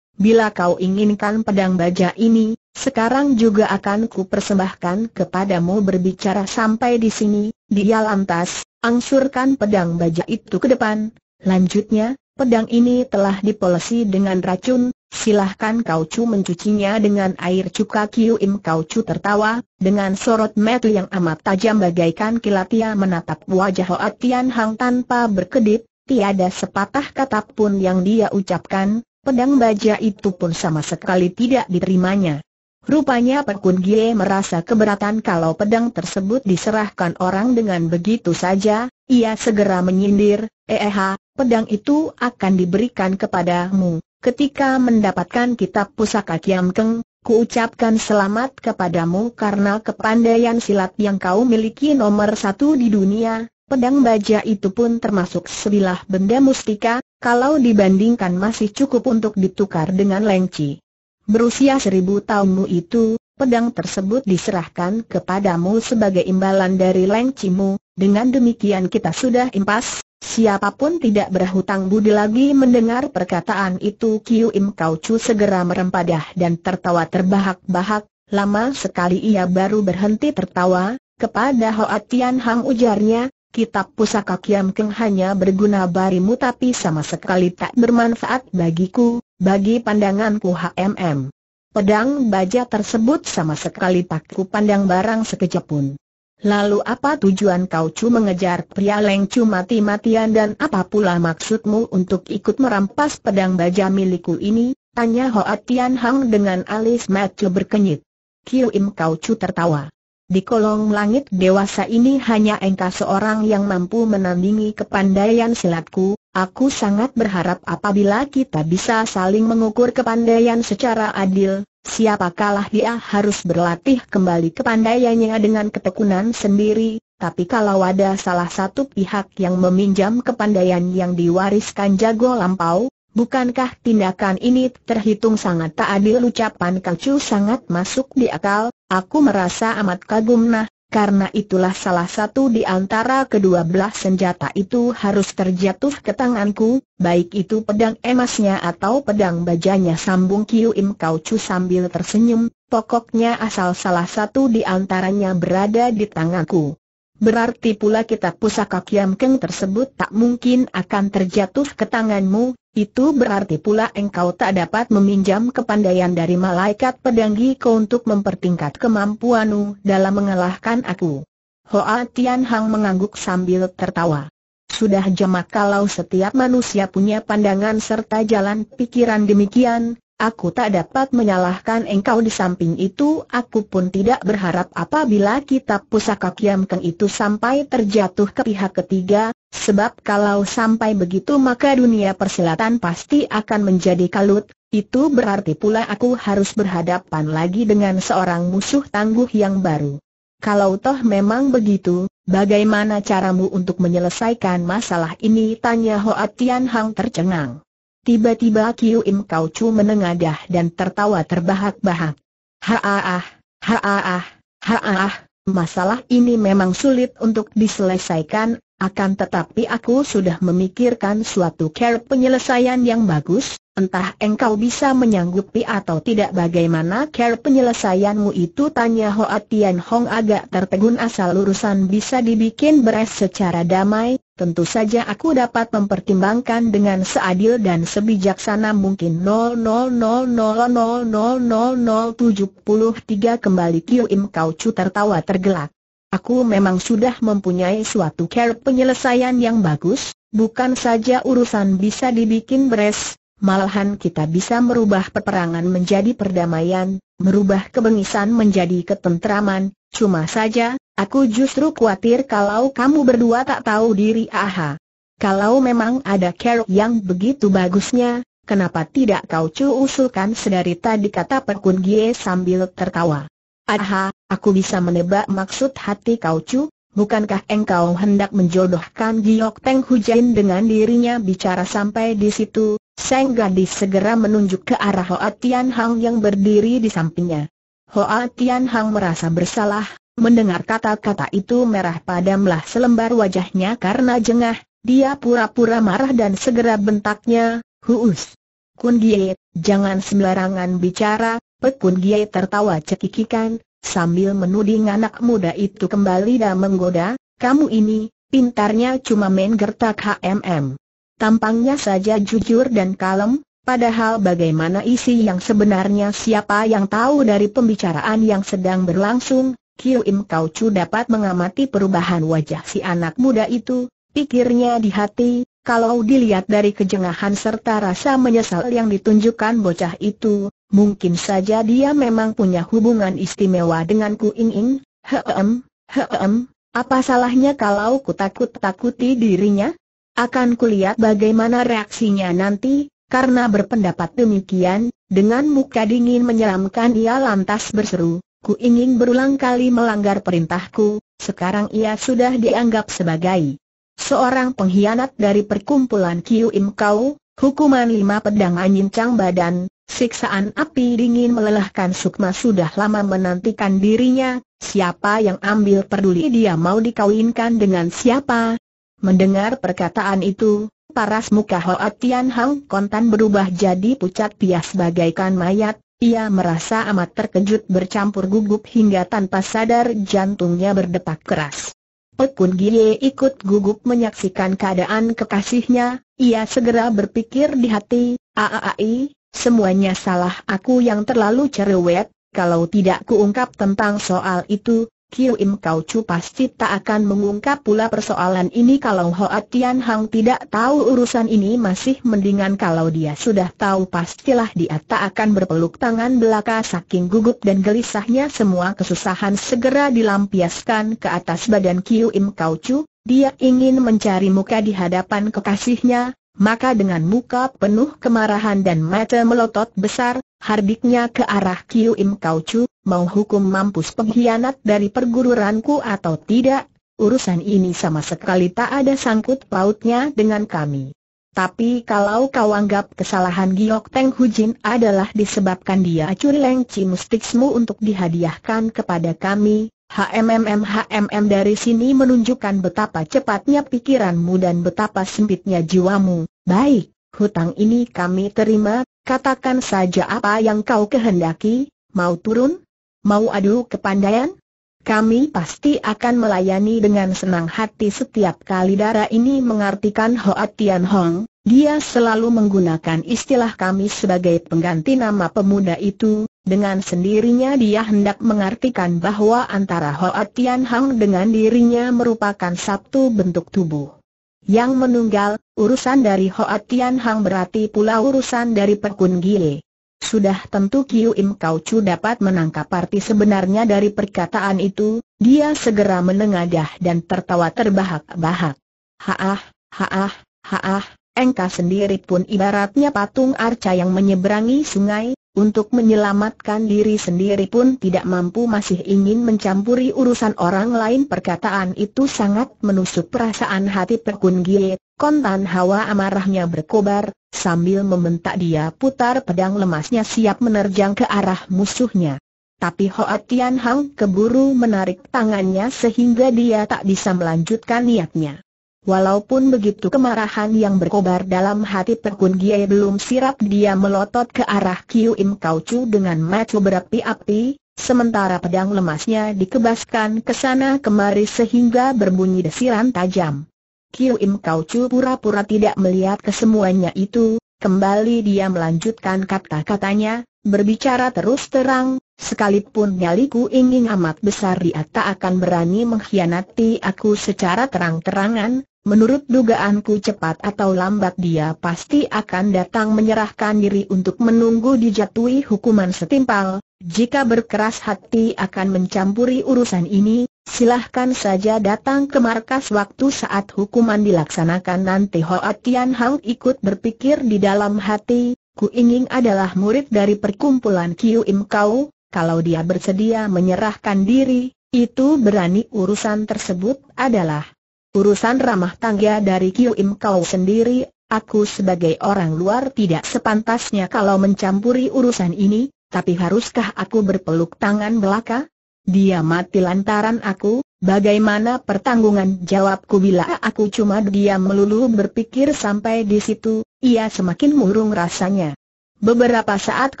bila kau inginkan pedang baja ini, sekarang juga akan ku persembahkan kepadamu berbicara sampai di sini, dia lantas, angsurkan pedang baja itu ke depan. Lanjutnya, pedang ini telah dipolesi dengan racun, silahkan kau cu mencucinya dengan air cuka Kiu Im kau cu tertawa, dengan sorot metu yang amat tajam bagaikan kilat menatap wajah Hoa Tian Hang tanpa berkedip, tiada sepatah kata pun yang dia ucapkan, Pedang baja itu pun sama sekali tidak diterimanya. Rupanya Pekun Gie merasa keberatan kalau pedang tersebut diserahkan orang dengan begitu saja, ia segera menyindir, eh, eh pedang itu akan diberikan kepadamu. Ketika mendapatkan kitab pusaka Kiam Keng, kuucapkan selamat kepadamu karena kepandaian silat yang kau miliki nomor satu di dunia, pedang baja itu pun termasuk sebilah benda mustika, kalau dibandingkan masih cukup untuk ditukar dengan lengci. Berusia seribu tahunmu itu, pedang tersebut diserahkan kepadamu sebagai imbalan dari lengcimu, dengan demikian kita sudah impas, siapapun tidak berhutang budi lagi mendengar perkataan itu Kiu Im Kau Chu segera merempadah dan tertawa terbahak-bahak, lama sekali ia baru berhenti tertawa, kepada Hoa Tian Hang ujarnya, Kitab pusaka Kiam Keng hanya berguna barimu tapi sama sekali tak bermanfaat bagiku, bagi pandanganku HMM. Pedang baja tersebut sama sekali tak ku pandang barang sekejap pun. Lalu apa tujuan kau cu mengejar pria lengcu mati-matian dan apa pula maksudmu untuk ikut merampas pedang baja milikku ini? Tanya Hoa Tian Hang dengan alis mata berkenyit. Kiu Im Kau Chu tertawa. Di kolong langit dewasa ini hanya engkau seorang yang mampu menandingi kepandaian silatku, aku sangat berharap apabila kita bisa saling mengukur kepandaian secara adil, siapa kalah dia harus berlatih kembali kepandaiannya dengan ketekunan sendiri, tapi kalau ada salah satu pihak yang meminjam kepandaian yang diwariskan jago lampau, Bukankah tindakan ini terhitung sangat tak adil ucapan Kang Chu sangat masuk di akal, Aku merasa amat kagum nah, karena itulah salah satu di antara kedua belah senjata itu harus terjatuh ke tanganku, baik itu pedang emasnya atau pedang bajanya sambung Kiu Im Kau Chu sambil tersenyum, pokoknya asal salah satu di antaranya berada di tanganku. Berarti pula kitab pusaka Kiam Keng tersebut tak mungkin akan terjatuh ke tanganmu, itu berarti pula engkau tak dapat meminjam kepandaian dari malaikat pedanggi ke untuk mempertingkat kemampuanmu dalam mengalahkan aku. Hoa Tian Hang mengangguk sambil tertawa. Sudah jamak kalau setiap manusia punya pandangan serta jalan pikiran demikian, Aku tak dapat menyalahkan engkau di samping itu aku pun tidak berharap apabila kitab pusaka Kiam Keng itu sampai terjatuh ke pihak ketiga, sebab kalau sampai begitu maka dunia persilatan pasti akan menjadi kalut, itu berarti pula aku harus berhadapan lagi dengan seorang musuh tangguh yang baru. Kalau toh memang begitu, bagaimana caramu untuk menyelesaikan masalah ini? Tanya Hoa Tian Hang tercengang. Tiba-tiba Kiu Im Kau Chu menengadah dan tertawa terbahak-bahak. Haaah, haaah, haaah, masalah ini memang sulit untuk diselesaikan, akan tetapi aku sudah memikirkan suatu cara penyelesaian yang bagus, entah engkau bisa menyanggupi atau tidak bagaimana cara penyelesaianmu itu tanya Hoa Tian Hong agak tertegun asal urusan bisa dibikin beres secara damai, tentu saja aku dapat mempertimbangkan dengan seadil dan sebijaksana mungkin 0000000073 kembali Kiu Im Kau Chu tertawa tergelak. Aku memang sudah mempunyai suatu care penyelesaian yang bagus, bukan saja urusan bisa dibikin beres, malahan kita bisa merubah peperangan menjadi perdamaian, merubah kebengisan menjadi ketentraman, cuma saja, Aku justru khawatir kalau kamu berdua tak tahu diri aha. Kalau memang ada kerok yang begitu bagusnya, kenapa tidak kau cu usulkan sedari tadi kata Perkun Gie sambil tertawa. Aha, aku bisa menebak maksud hati kau cu, bukankah engkau hendak menjodohkan Giok Teng Hujain dengan dirinya bicara sampai di situ, Sang gadis segera menunjuk ke arah Hoa Tian Hang yang berdiri di sampingnya. Hoa Tian Hang merasa bersalah, Mendengar kata-kata itu merah padamlah selembar wajahnya karena jengah, dia pura-pura marah dan segera bentaknya, huus. Kun Gie, jangan sembarangan bicara, Pekun Gie tertawa cekikikan, sambil menuding anak muda itu kembali dan menggoda, kamu ini, pintarnya cuma main gertak HMM. Tampangnya saja jujur dan kalem, Padahal bagaimana isi yang sebenarnya siapa yang tahu dari pembicaraan yang sedang berlangsung, Kiu Im Kau Chu dapat mengamati perubahan wajah si anak muda itu, pikirnya di hati, kalau dilihat dari kejengahan serta rasa menyesal yang ditunjukkan bocah itu, mungkin saja dia memang punya hubungan istimewa dengan Ku Ing Ing, heem, heem, apa salahnya kalau ku takut-takuti dirinya? Akan kulihat bagaimana reaksinya nanti, karena berpendapat demikian, dengan muka dingin menyeramkan ia lantas berseru, Ku ingin berulang kali melanggar perintahku, sekarang ia sudah dianggap sebagai seorang pengkhianat dari perkumpulan Kiu Im Kau, hukuman lima pedang cang badan, siksaan api dingin melelahkan sukma sudah lama menantikan dirinya, siapa yang ambil peduli dia mau dikawinkan dengan siapa. Mendengar perkataan itu, paras muka Hoa Tian Hang kontan berubah jadi pucat pias bagaikan mayat, ia merasa amat terkejut bercampur gugup hingga tanpa sadar jantungnya berdetak keras. Pekun Gie ikut gugup menyaksikan keadaan kekasihnya, ia segera berpikir di hati, A-A-A-I, semuanya salah aku yang terlalu cerewet, kalau tidak kuungkap tentang soal itu, Kiu Im Kau Chu pasti tak akan mengungkap pula persoalan ini kalau Hoa Tian Hang tidak tahu urusan ini masih mendingan kalau dia sudah tahu pastilah dia tak akan berpeluk tangan belaka saking gugup dan gelisahnya semua kesusahan segera dilampiaskan ke atas badan Kiu Im Kau Chu, dia ingin mencari muka di hadapan kekasihnya, maka dengan muka penuh kemarahan dan mata melotot besar, hardiknya ke arah Kiu Im Kau Chu, mau hukum mampus pengkhianat dari perguruanku atau tidak, urusan ini sama sekali tak ada sangkut pautnya dengan kami. Tapi kalau kau anggap kesalahan Giok Teng Hujin adalah disebabkan dia curi lengci mustiksmu untuk dihadiahkan kepada kami, HMMM HMM dari sini menunjukkan betapa cepatnya pikiranmu dan betapa sempitnya jiwamu. Baik, hutang ini kami terima, katakan saja apa yang kau kehendaki, mau turun? Mau adu kepandaian? Kami pasti akan melayani dengan senang hati setiap kali darah ini mengartikan Hoa Tian Hong. Dia selalu menggunakan istilah kami sebagai pengganti nama pemuda itu, dengan sendirinya dia hendak mengartikan bahwa antara Hoa Tian Hang dengan dirinya merupakan satu bentuk tubuh. Yang menunggal, urusan dari Hoa Tian Hang berarti pula urusan dari Pekun Gile. Sudah tentu Kiu Im Kau Chu dapat menangkap arti sebenarnya dari perkataan itu, dia segera menengadah dan tertawa terbahak-bahak. Haah, haah, haah, engkau sendiri pun ibaratnya patung arca yang menyeberangi sungai, untuk menyelamatkan diri sendiri pun tidak mampu masih ingin mencampuri urusan orang lain perkataan itu sangat menusuk perasaan hati Pekun Gie, kontan hawa amarahnya berkobar, sambil membentak dia putar pedang lemasnya siap menerjang ke arah musuhnya. Tapi Hoa Tian Hang keburu menarik tangannya sehingga dia tak bisa melanjutkan niatnya. Walaupun begitu kemarahan yang berkobar dalam hati Perkun Gie belum sirap dia melotot ke arah Kiu Im Kau Chu dengan macu berapi-api, sementara pedang lemasnya dikebaskan ke sana kemari sehingga berbunyi desiran tajam. Kiu Im Kau Chu pura-pura tidak melihat kesemuanya itu, kembali dia melanjutkan kata-katanya, berbicara terus terang, sekalipun nyaliku ingin amat besar dia tak akan berani mengkhianati aku secara terang-terangan, Menurut dugaanku cepat atau lambat dia pasti akan datang menyerahkan diri untuk menunggu dijatuhi hukuman setimpal, jika berkeras hati akan mencampuri urusan ini, silahkan saja datang ke markas waktu saat hukuman dilaksanakan nanti Hoa Tian Hang ikut berpikir di dalam hati, ku ingin adalah murid dari perkumpulan Kiu Im Kau, kalau dia bersedia menyerahkan diri, itu berani urusan tersebut adalah urusan ramah tangga dari Kiu Im kau sendiri, aku sebagai orang luar tidak sepantasnya kalau mencampuri urusan ini, tapi haruskah aku berpeluk tangan belaka? Dia mati lantaran aku, bagaimana pertanggungan jawabku bila aku cuma diam melulu berpikir sampai di situ, ia semakin murung rasanya. Beberapa saat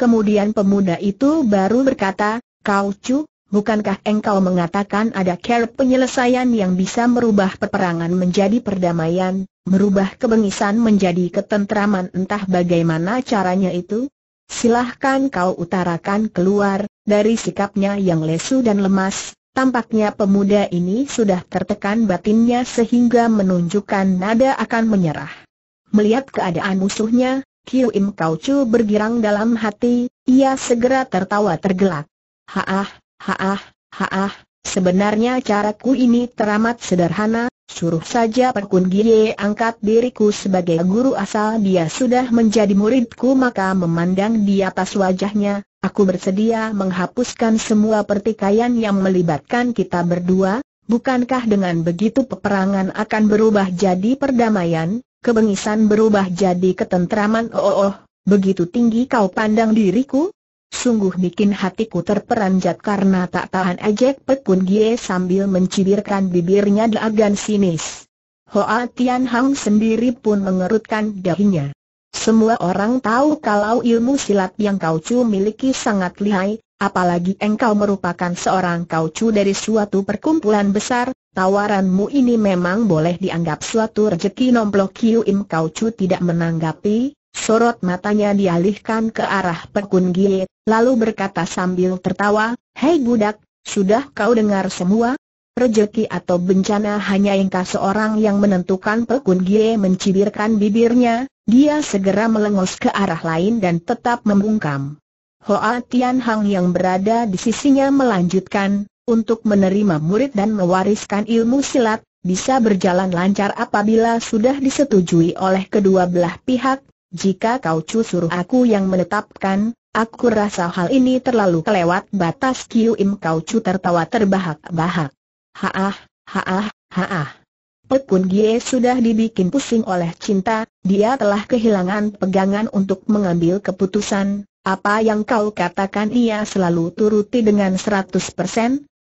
kemudian pemuda itu baru berkata, Kau cu, bukankah engkau mengatakan ada cara penyelesaian yang bisa merubah peperangan menjadi perdamaian, merubah kebengisan menjadi ketentraman entah bagaimana caranya itu? Silahkan kau utarakan keluar, dari sikapnya yang lesu dan lemas, tampaknya pemuda ini sudah tertekan batinnya sehingga menunjukkan nada akan menyerah. Melihat keadaan musuhnya, Kiu Im Kau Chu bergirang dalam hati, ia segera tertawa tergelak. Haah, Haah, haah, sebenarnya caraku ini teramat sederhana, suruh saja Perkun Gie angkat diriku sebagai guru asal dia sudah menjadi muridku maka memandang di atas wajahnya, aku bersedia menghapuskan semua pertikaian yang melibatkan kita berdua, bukankah dengan begitu peperangan akan berubah jadi perdamaian, kebengisan berubah jadi ketentraman oh oh, oh begitu tinggi kau pandang diriku? Sungguh bikin hatiku terperanjat karena tak tahan ejek Pekun Gie sambil mencibirkan bibirnya dengan sinis. Hoa Tian Hang sendiri pun mengerutkan dahinya. Semua orang tahu kalau ilmu silat yang kau cu miliki sangat lihai, apalagi engkau merupakan seorang kau cu dari suatu perkumpulan besar, tawaranmu ini memang boleh dianggap suatu rejeki nomplok Kiu Im kau cu tidak menanggapi, Sorot matanya dialihkan ke arah Pekun Gie, lalu berkata sambil tertawa, Hei budak, sudah kau dengar semua? Rejeki atau bencana hanya engkau seorang yang menentukan Pekun Gie mencibirkan bibirnya, dia segera melengos ke arah lain dan tetap membungkam. Hoa Tian Hang yang berada di sisinya melanjutkan, untuk menerima murid dan mewariskan ilmu silat, bisa berjalan lancar apabila sudah disetujui oleh kedua belah pihak, jika kau suruh aku yang menetapkan, aku rasa hal ini terlalu kelewat batas Kiu Im Kau cu tertawa terbahak-bahak. Haah, haah, haah. Pekun Gie sudah dibikin pusing oleh cinta, dia telah kehilangan pegangan untuk mengambil keputusan, apa yang kau katakan ia selalu turuti dengan 100%,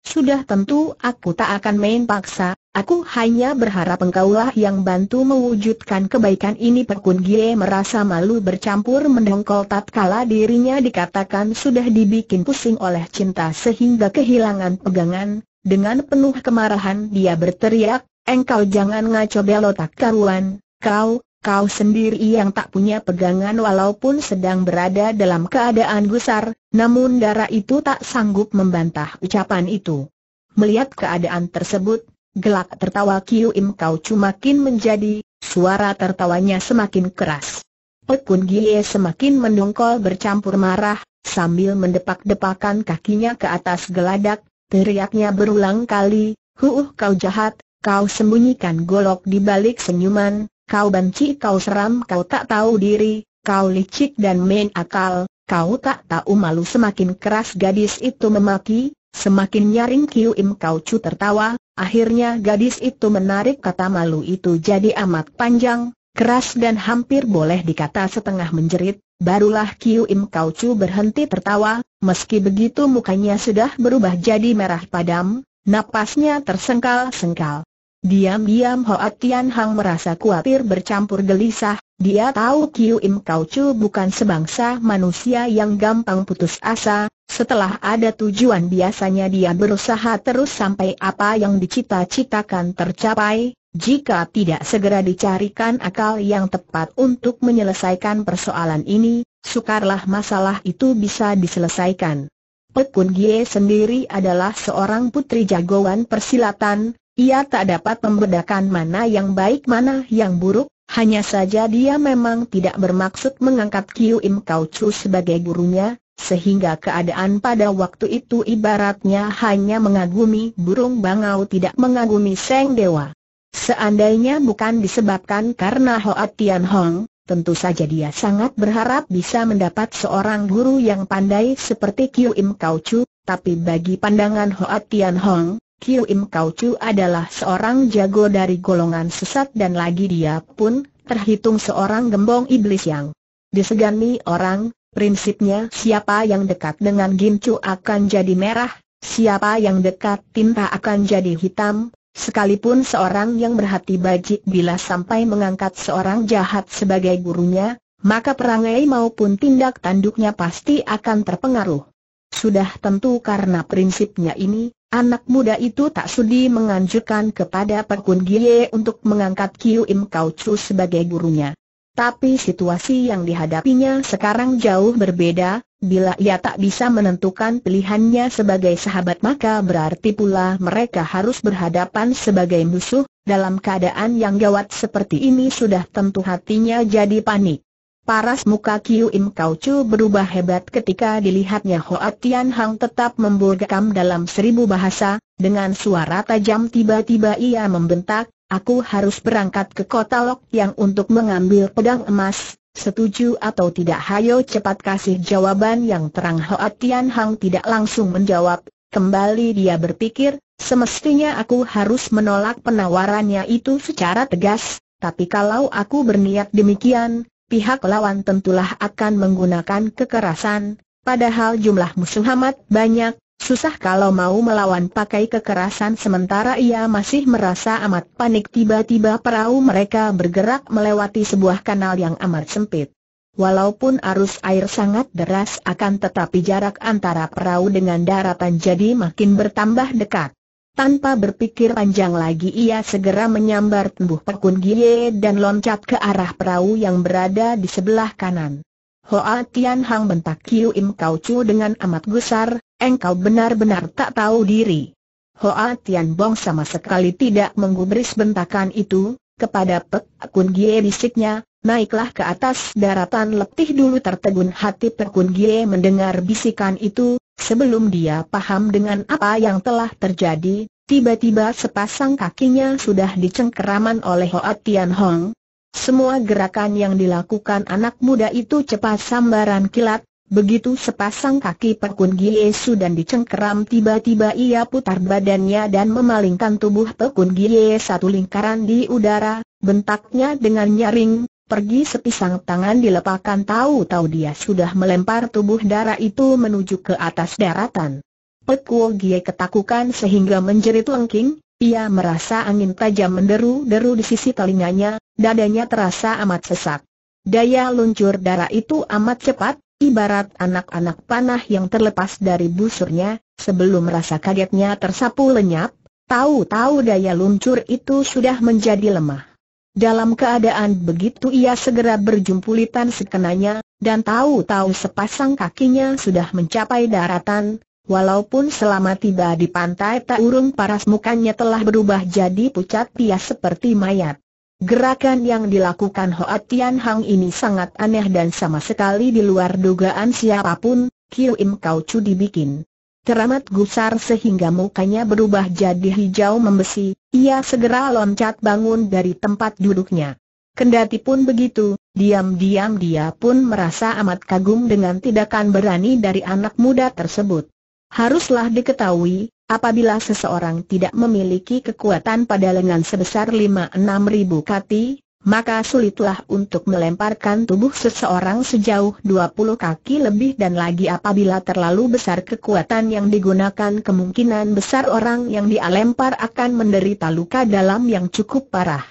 sudah tentu aku tak akan main paksa, Aku hanya berharap engkaulah yang bantu mewujudkan kebaikan ini Pekun Gie merasa malu bercampur mendongkol tatkala dirinya dikatakan sudah dibikin pusing oleh cinta sehingga kehilangan pegangan, dengan penuh kemarahan dia berteriak, engkau jangan ngaco belotak karuan, kau, kau sendiri yang tak punya pegangan walaupun sedang berada dalam keadaan gusar, namun darah itu tak sanggup membantah ucapan itu. Melihat keadaan tersebut, Gelak tertawa Kiu Im Kau makin menjadi, suara tertawanya semakin keras. Pekun Gie semakin mendongkol bercampur marah, sambil mendepak-depakan kakinya ke atas geladak, teriaknya berulang kali, Huuh kau jahat, kau sembunyikan golok di balik senyuman, kau banci kau seram kau tak tahu diri, kau licik dan main akal, kau tak tahu malu semakin keras gadis itu memaki, Semakin nyaring Kiu Im Kau Chu tertawa, akhirnya gadis itu menarik kata malu itu jadi amat panjang, keras dan hampir boleh dikata setengah menjerit, barulah Kiu Im Kau Chu berhenti tertawa, meski begitu mukanya sudah berubah jadi merah padam, napasnya tersengkal-sengkal. Diam-diam Hoa Tian Hang merasa khawatir bercampur gelisah, dia tahu Kiu Im Kau Chu bukan sebangsa manusia yang gampang putus asa, setelah ada tujuan biasanya dia berusaha terus sampai apa yang dicita-citakan tercapai, jika tidak segera dicarikan akal yang tepat untuk menyelesaikan persoalan ini, sukarlah masalah itu bisa diselesaikan. Pekun Gie sendiri adalah seorang putri jagoan persilatan, ia tak dapat membedakan mana yang baik mana yang buruk, hanya saja dia memang tidak bermaksud mengangkat Kiu Im Kau Chu sebagai gurunya, sehingga keadaan pada waktu itu ibaratnya hanya mengagumi burung bangau tidak mengagumi Seng Dewa. Seandainya bukan disebabkan karena Hoa Tian Hong, tentu saja dia sangat berharap bisa mendapat seorang guru yang pandai seperti Kiu Im Kau Chu, tapi bagi pandangan Hoa Tian Hong, Kiu Im Kau Chu adalah seorang jago dari golongan sesat dan lagi dia pun terhitung seorang gembong iblis yang disegani orang, Prinsipnya siapa yang dekat dengan Gincu akan jadi merah, siapa yang dekat tinta akan jadi hitam, sekalipun seorang yang berhati bajik bila sampai mengangkat seorang jahat sebagai gurunya, maka perangai maupun tindak tanduknya pasti akan terpengaruh. Sudah tentu karena prinsipnya ini, anak muda itu tak sudi menganjurkan kepada Perkun Gie untuk mengangkat Kiu Im Kau Chu sebagai gurunya. Tapi situasi yang dihadapinya sekarang jauh berbeda, bila ia tak bisa menentukan pilihannya sebagai sahabat maka berarti pula mereka harus berhadapan sebagai musuh, dalam keadaan yang gawat seperti ini sudah tentu hatinya jadi panik. Paras muka Kiu Im Kau Chu berubah hebat ketika dilihatnya Hoa Tian Hang tetap memburgam dalam seribu bahasa, dengan suara tajam tiba-tiba ia membentak, Aku harus berangkat ke kota Lok yang untuk mengambil pedang emas, setuju atau tidak hayo cepat kasih jawaban yang terang Hoa Tian Hang tidak langsung menjawab, kembali dia berpikir, semestinya aku harus menolak penawarannya itu secara tegas, tapi kalau aku berniat demikian, pihak lawan tentulah akan menggunakan kekerasan, padahal jumlah musuh amat banyak, Susah kalau mau melawan pakai kekerasan sementara ia masih merasa amat panik tiba-tiba perahu mereka bergerak melewati sebuah kanal yang amat sempit. Walaupun arus air sangat deras akan tetapi jarak antara perahu dengan daratan jadi makin bertambah dekat. Tanpa berpikir panjang lagi ia segera menyambar tembuh pekun Gie dan loncat ke arah perahu yang berada di sebelah kanan. Hoa Tian Hang bentak Kiu Im Kau Chu dengan amat gusar, engkau benar-benar tak tahu diri. Hoa Tian Bong sama sekali tidak menggubris bentakan itu, kepada Pek Kun Gie bisiknya, naiklah ke atas daratan letih dulu tertegun hati Pek Kun Gie mendengar bisikan itu, sebelum dia paham dengan apa yang telah terjadi, tiba-tiba sepasang kakinya sudah dicengkeraman oleh Hoa Tian Hong. Semua gerakan yang dilakukan anak muda itu cepat sambaran kilat, Begitu sepasang kaki Pekun Giesu dan dicengkeram tiba-tiba ia putar badannya dan memalingkan tubuh Pekun Gie satu lingkaran di udara, bentaknya dengan nyaring, pergi sepisang tangan dilepaskan tahu-tahu dia sudah melempar tubuh darah itu menuju ke atas daratan. Pekul Gie ketakukan sehingga menjerit lengking, ia merasa angin tajam menderu-deru di sisi telinganya, dadanya terasa amat sesak. Daya luncur darah itu amat cepat, ibarat anak-anak panah yang terlepas dari busurnya, sebelum rasa kagetnya tersapu lenyap, tahu-tahu daya luncur itu sudah menjadi lemah. Dalam keadaan begitu ia segera berjumpulitan sekenanya, dan tahu-tahu sepasang kakinya sudah mencapai daratan, walaupun selama tiba di pantai tak urung paras mukanya telah berubah jadi pucat pias seperti mayat. Gerakan yang dilakukan Hoa Tian Hang ini sangat aneh dan sama sekali di luar dugaan siapapun, Kiu Im Kau Chu dibikin. Teramat gusar sehingga mukanya berubah jadi hijau membesi, ia segera loncat bangun dari tempat duduknya. Kendati pun begitu, diam-diam dia pun merasa amat kagum dengan tindakan berani dari anak muda tersebut. Haruslah diketahui, Apabila seseorang tidak memiliki kekuatan pada lengan sebesar 5-6 ribu kati, maka sulitlah untuk melemparkan tubuh seseorang sejauh 20 kaki lebih dan lagi apabila terlalu besar kekuatan yang digunakan kemungkinan besar orang yang dialempar akan menderita luka dalam yang cukup parah.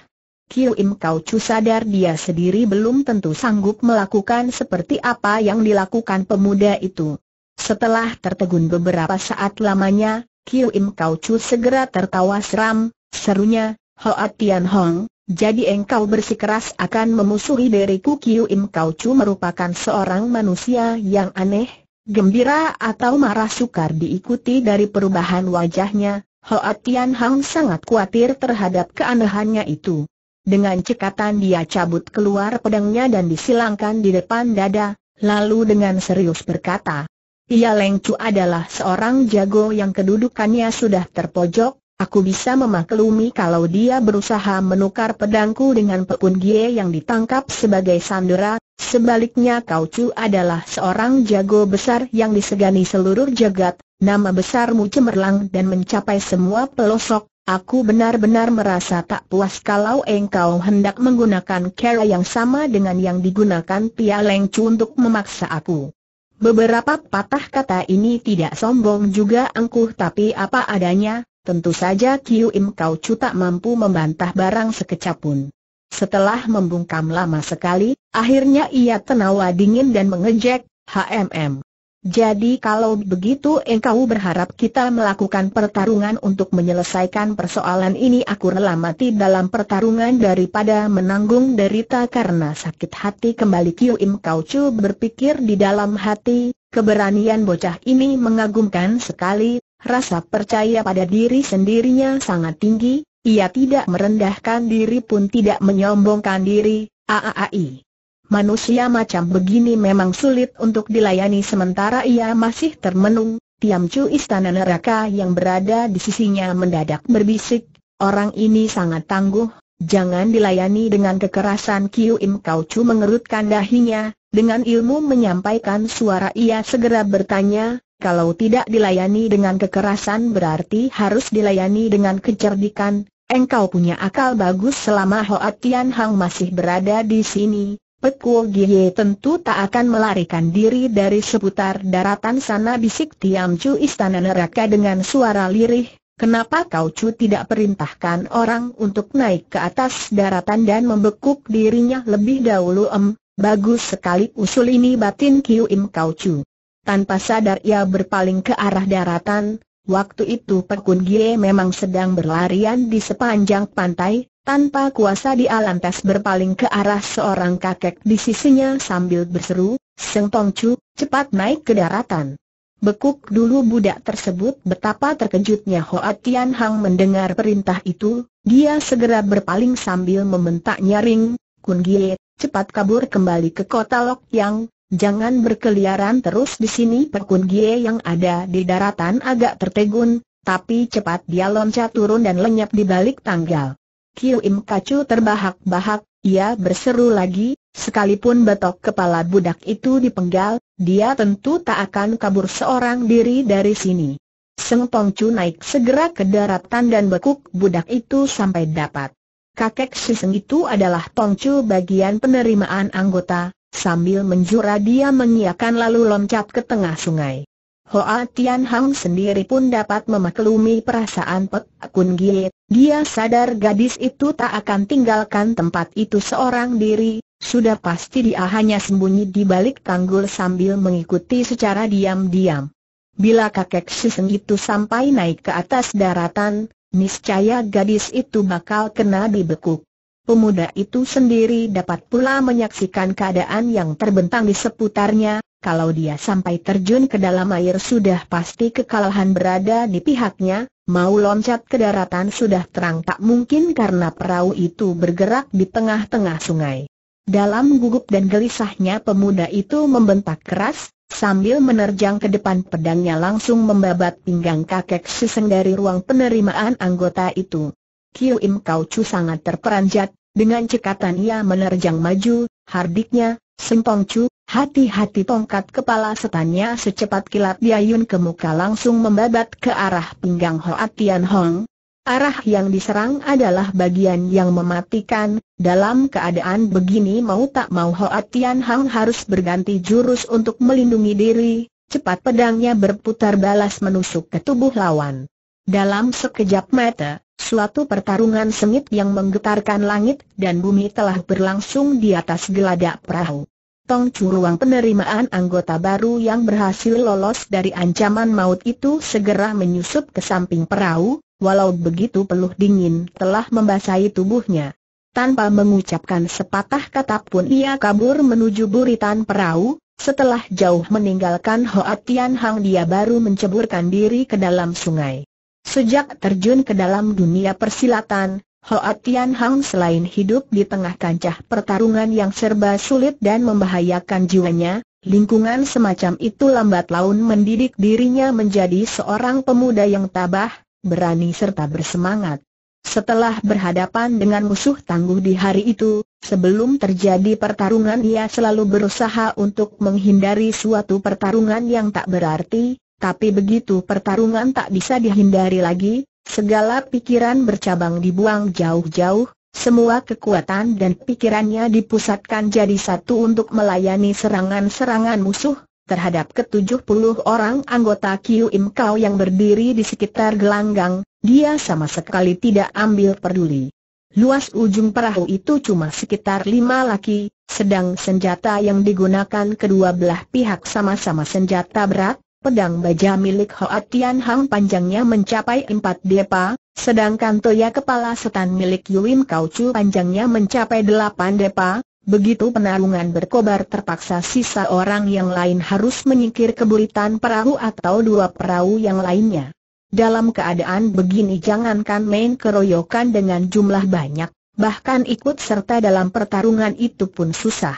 Kiu Im Kau Chu sadar dia sendiri belum tentu sanggup melakukan seperti apa yang dilakukan pemuda itu. Setelah tertegun beberapa saat lamanya, Kiu Im Kau Chu segera tertawa seram, serunya, Hoa Tian Hong, jadi engkau bersikeras akan memusuhi diriku Kiu Im Kau Chu merupakan seorang manusia yang aneh, gembira atau marah sukar diikuti dari perubahan wajahnya, Hoa Tian Hong sangat khawatir terhadap keanehannya itu. Dengan cekatan dia cabut keluar pedangnya dan disilangkan di depan dada, lalu dengan serius berkata, ia Lengcu adalah seorang jago yang kedudukannya sudah terpojok, aku bisa memaklumi kalau dia berusaha menukar pedangku dengan pepun Gie yang ditangkap sebagai sandera, sebaliknya Kau Chu adalah seorang jago besar yang disegani seluruh jagat, nama besarmu cemerlang dan mencapai semua pelosok, Aku benar-benar merasa tak puas kalau engkau hendak menggunakan cara yang sama dengan yang digunakan Pia Leng untuk memaksa aku. Beberapa patah kata ini tidak sombong juga angkuh tapi apa adanya, tentu saja Kiu Im Kau Chu tak mampu membantah barang sekecap pun. Setelah membungkam lama sekali, akhirnya ia tenawa dingin dan mengejek, HMM. Jadi kalau begitu engkau berharap kita melakukan pertarungan untuk menyelesaikan persoalan ini aku rela mati dalam pertarungan daripada menanggung derita karena sakit hati kembali Kiu Im Kau Chu berpikir di dalam hati, keberanian bocah ini mengagumkan sekali, rasa percaya pada diri sendirinya sangat tinggi, ia tidak merendahkan diri pun tidak menyombongkan diri, aaai. Manusia macam begini memang sulit untuk dilayani sementara ia masih termenung, Chu istana neraka yang berada di sisinya mendadak berbisik, orang ini sangat tangguh, jangan dilayani dengan kekerasan Kiu Im Kau Chu mengerutkan dahinya, dengan ilmu menyampaikan suara ia segera bertanya, kalau tidak dilayani dengan kekerasan berarti harus dilayani dengan kecerdikan. Engkau punya akal bagus selama Hoat Tian Hang masih berada di sini. Pekuo Gie tentu tak akan melarikan diri dari seputar daratan sana bisik Tiam Chu istana neraka dengan suara lirih, kenapa kau Chu tidak perintahkan orang untuk naik ke atas daratan dan membekuk dirinya lebih dahulu em, bagus sekali usul ini batin Kiu Im Kau Chu. Tanpa sadar ia berpaling ke arah daratan, waktu itu Pekun Gie memang sedang berlarian di sepanjang pantai, tanpa kuasa dia lantas berpaling ke arah seorang kakek di sisinya sambil berseru, Seng Tong Chu, cepat naik ke daratan. Bekuk dulu budak tersebut betapa terkejutnya Hoa Tian Hang mendengar perintah itu, dia segera berpaling sambil membentak nyaring, Kun Gie, cepat kabur kembali ke kota Lok Yang, jangan berkeliaran terus di sini Kun Gie yang ada di daratan agak tertegun, tapi cepat dia loncat turun dan lenyap di balik tanggal. Kiu Im Kacu terbahak-bahak, ia berseru lagi, sekalipun betok kepala budak itu dipenggal, dia tentu tak akan kabur seorang diri dari sini. Seng Tong Chu naik segera ke daratan dan bekuk budak itu sampai dapat. Kakek si Seng itu adalah Tong Chu bagian penerimaan anggota, sambil menjura dia mengiakan lalu loncat ke tengah sungai. Hoa Tian Hang sendiri pun dapat memaklumi perasaan Pek Kun Gie. Dia sadar gadis itu tak akan tinggalkan tempat itu seorang diri, sudah pasti dia hanya sembunyi di balik tanggul sambil mengikuti secara diam-diam. Bila kakek Shiseng itu sampai naik ke atas daratan, niscaya gadis itu bakal kena dibekuk pemuda itu sendiri dapat pula menyaksikan keadaan yang terbentang di seputarnya, kalau dia sampai terjun ke dalam air sudah pasti kekalahan berada di pihaknya, mau loncat ke daratan sudah terang tak mungkin karena perahu itu bergerak di tengah-tengah sungai. Dalam gugup dan gelisahnya pemuda itu membentak keras, Sambil menerjang ke depan pedangnya langsung membabat pinggang kakek Siseng dari ruang penerimaan anggota itu. Kiu Im Kau Chu sangat terperanjat, dengan cekatan ia menerjang maju, hardiknya, Simpong Chu, hati-hati tongkat kepala setannya secepat kilat diayun ke muka langsung membabat ke arah pinggang Hoa Tian Hong. Arah yang diserang adalah bagian yang mematikan, dalam keadaan begini mau tak mau Hoa Tian Hong harus berganti jurus untuk melindungi diri, cepat pedangnya berputar balas menusuk ke tubuh lawan. Dalam sekejap mata, suatu pertarungan sengit yang menggetarkan langit dan bumi telah berlangsung di atas geladak perahu. Tong Chu ruang penerimaan anggota baru yang berhasil lolos dari ancaman maut itu segera menyusup ke samping perahu, walau begitu peluh dingin telah membasahi tubuhnya. Tanpa mengucapkan sepatah kata pun ia kabur menuju buritan perahu, setelah jauh meninggalkan Hoa Tian Hang dia baru menceburkan diri ke dalam sungai. Sejak terjun ke dalam dunia persilatan, Hoa Tian Hang selain hidup di tengah kancah pertarungan yang serba sulit dan membahayakan jiwanya, lingkungan semacam itu lambat laun mendidik dirinya menjadi seorang pemuda yang tabah, berani serta bersemangat. Setelah berhadapan dengan musuh tangguh di hari itu, sebelum terjadi pertarungan ia selalu berusaha untuk menghindari suatu pertarungan yang tak berarti, tapi begitu pertarungan tak bisa dihindari lagi, segala pikiran bercabang dibuang jauh-jauh, semua kekuatan dan pikirannya dipusatkan jadi satu untuk melayani serangan-serangan musuh, terhadap ketujuh puluh orang anggota Kiu Im Kau yang berdiri di sekitar gelanggang, dia sama sekali tidak ambil peduli. Luas ujung perahu itu cuma sekitar lima laki, sedang senjata yang digunakan kedua belah pihak sama-sama senjata berat, Pedang baja milik Hoa Tian Hang panjangnya mencapai empat depa, sedangkan toya kepala setan milik Yuim Kau Chu panjangnya mencapai delapan depa. Begitu penarungan berkobar terpaksa sisa orang yang lain harus menyingkir kebulitan perahu atau dua perahu yang lainnya. Dalam keadaan begini jangankan main keroyokan dengan jumlah banyak, bahkan ikut serta dalam pertarungan itu pun susah.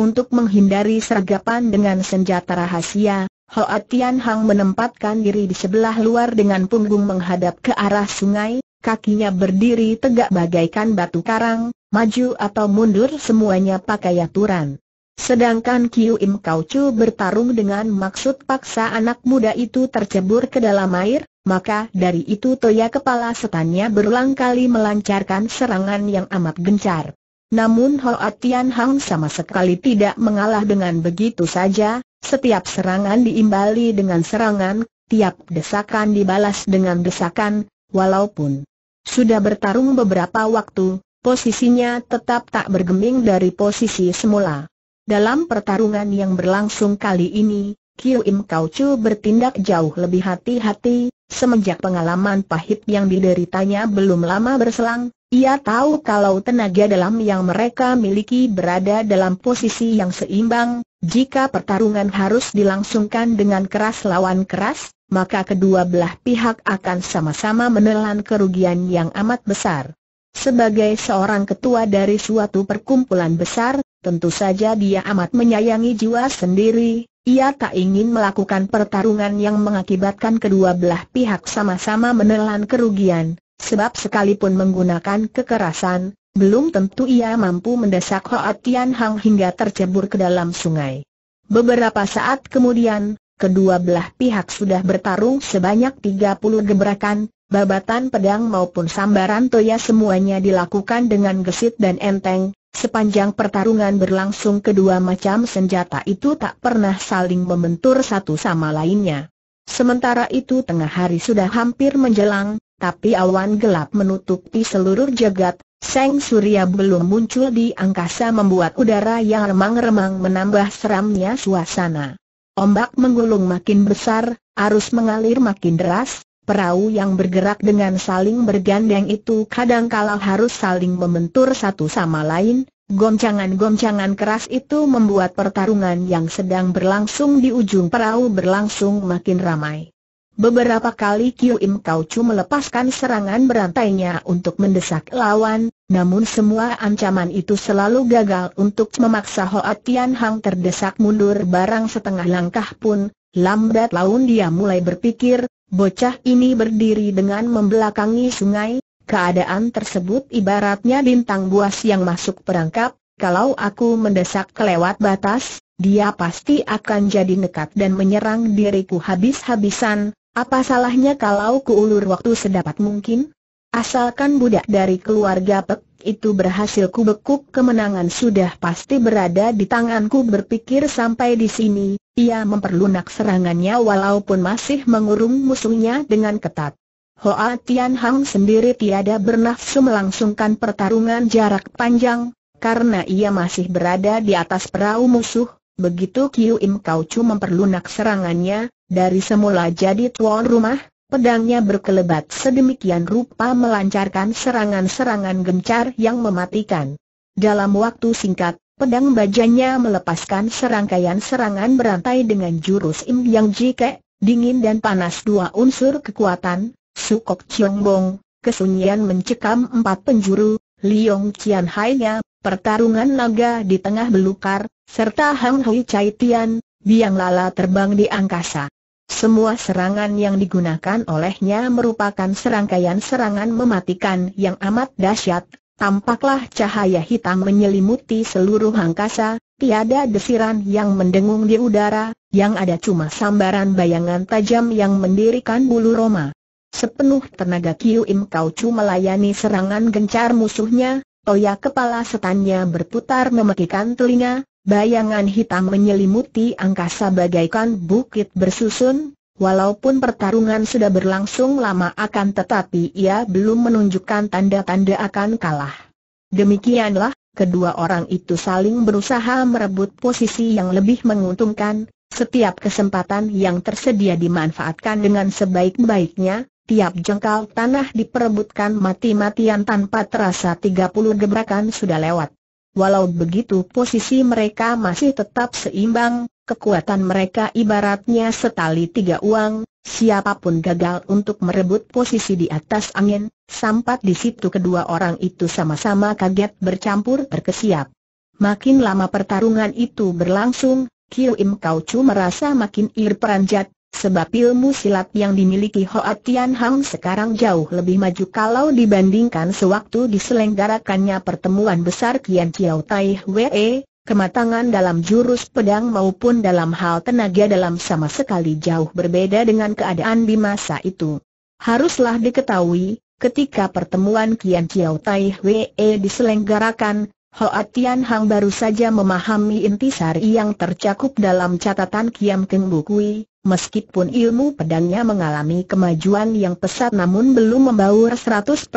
Untuk menghindari sergapan dengan senjata rahasia, Hoa Tian Hang menempatkan diri di sebelah luar dengan punggung menghadap ke arah sungai, kakinya berdiri tegak bagaikan batu karang, maju atau mundur semuanya pakai aturan. Sedangkan Kiu Im Kau Chu bertarung dengan maksud paksa anak muda itu tercebur ke dalam air, maka dari itu toya kepala setannya berulang kali melancarkan serangan yang amat gencar. Namun Hoa Tian Hang sama sekali tidak mengalah dengan begitu saja, setiap serangan diimbali dengan serangan, tiap desakan dibalas dengan desakan, walaupun sudah bertarung beberapa waktu, posisinya tetap tak bergeming dari posisi semula. Dalam pertarungan yang berlangsung kali ini, Kiu Im Kau Chu bertindak jauh lebih hati-hati, semenjak pengalaman pahit yang dideritanya belum lama berselang, ia tahu kalau tenaga dalam yang mereka miliki berada dalam posisi yang seimbang, jika pertarungan harus dilangsungkan dengan keras lawan keras, maka kedua belah pihak akan sama-sama menelan kerugian yang amat besar. Sebagai seorang ketua dari suatu perkumpulan besar, tentu saja dia amat menyayangi jiwa sendiri, ia tak ingin melakukan pertarungan yang mengakibatkan kedua belah pihak sama-sama menelan kerugian, sebab sekalipun menggunakan kekerasan, belum tentu ia mampu mendesak Hoa Tian Hang hingga tercebur ke dalam sungai. Beberapa saat kemudian, kedua belah pihak sudah bertarung sebanyak 30 gebrakan, babatan pedang maupun sambaran toya semuanya dilakukan dengan gesit dan enteng, Sepanjang pertarungan berlangsung kedua macam senjata itu tak pernah saling membentur satu sama lainnya. Sementara itu tengah hari sudah hampir menjelang, tapi awan gelap menutupi seluruh jagat, Seng Surya belum muncul di angkasa membuat udara yang remang-remang menambah seramnya suasana. Ombak menggulung makin besar, arus mengalir makin deras, perahu yang bergerak dengan saling bergandeng itu kadang-kala harus saling membentur satu sama lain, Goncangan-goncangan keras itu membuat pertarungan yang sedang berlangsung di ujung perahu berlangsung makin ramai. Beberapa kali Kiu Im Kau Chu melepaskan serangan berantainya untuk mendesak lawan, namun semua ancaman itu selalu gagal untuk memaksa Hoa Tian Hang terdesak mundur barang setengah langkah pun, lambat laun dia mulai berpikir, bocah ini berdiri dengan membelakangi sungai, keadaan tersebut ibaratnya bintang buas yang masuk perangkap, kalau aku mendesak kelewat batas, dia pasti akan jadi nekat dan menyerang diriku habis-habisan, apa salahnya kalau kuulur waktu sedapat mungkin? Asalkan budak dari keluarga Pek itu berhasil kubekuk kemenangan sudah pasti berada di tanganku berpikir sampai di sini, ia memperlunak serangannya walaupun masih mengurung musuhnya dengan ketat. Hoa Tian Hang sendiri tiada bernafsu melangsungkan pertarungan jarak panjang, karena ia masih berada di atas perahu musuh, Begitu Kiu Im Kau Chu memperlunak serangannya, dari semula jadi tuan rumah, pedangnya berkelebat sedemikian rupa melancarkan serangan-serangan gencar yang mematikan. Dalam waktu singkat, pedang bajanya melepaskan serangkaian serangan berantai dengan jurus Im Yang Jike, dingin dan panas dua unsur kekuatan, Sukok Chiong Bong, kesunyian mencekam empat penjuru, Liong Qian Hai-nya, pertarungan naga di tengah belukar, serta Hang Hui Chai Tian, biang lala terbang di angkasa. Semua serangan yang digunakan olehnya merupakan serangkaian serangan mematikan yang amat dahsyat. Tampaklah cahaya hitam menyelimuti seluruh angkasa, tiada desiran yang mendengung di udara, yang ada cuma sambaran bayangan tajam yang mendirikan bulu roma. Sepenuh tenaga Kiu Im Kau Chu melayani serangan gencar musuhnya, toya kepala setannya berputar memekikan telinga, bayangan hitam menyelimuti angkasa bagaikan bukit bersusun, Walaupun pertarungan sudah berlangsung lama akan tetapi ia belum menunjukkan tanda-tanda akan kalah. Demikianlah, kedua orang itu saling berusaha merebut posisi yang lebih menguntungkan, setiap kesempatan yang tersedia dimanfaatkan dengan sebaik-baiknya, tiap jengkal tanah diperebutkan mati-matian tanpa terasa 30 gebrakan sudah lewat. Walau begitu posisi mereka masih tetap seimbang, kekuatan mereka ibaratnya setali tiga uang, siapapun gagal untuk merebut posisi di atas angin, sampat di situ kedua orang itu sama-sama kaget bercampur berkesiap. Makin lama pertarungan itu berlangsung, Kiu Im Kau Chu merasa makin ir peranjat, Sebab ilmu silat yang dimiliki Hoa Tian Hang sekarang jauh lebih maju kalau dibandingkan sewaktu diselenggarakannya pertemuan besar Kian Chiao Tai Hwee, kematangan dalam jurus pedang maupun dalam hal tenaga dalam sama sekali jauh berbeda dengan keadaan di masa itu. Haruslah diketahui, ketika pertemuan Kian Chiao Tai Hwee diselenggarakan, Hoa Tian Hang baru saja memahami intisari yang tercakup dalam catatan Kiam Keng Bukui, Meskipun ilmu pedangnya mengalami kemajuan yang pesat namun belum membaur 100%,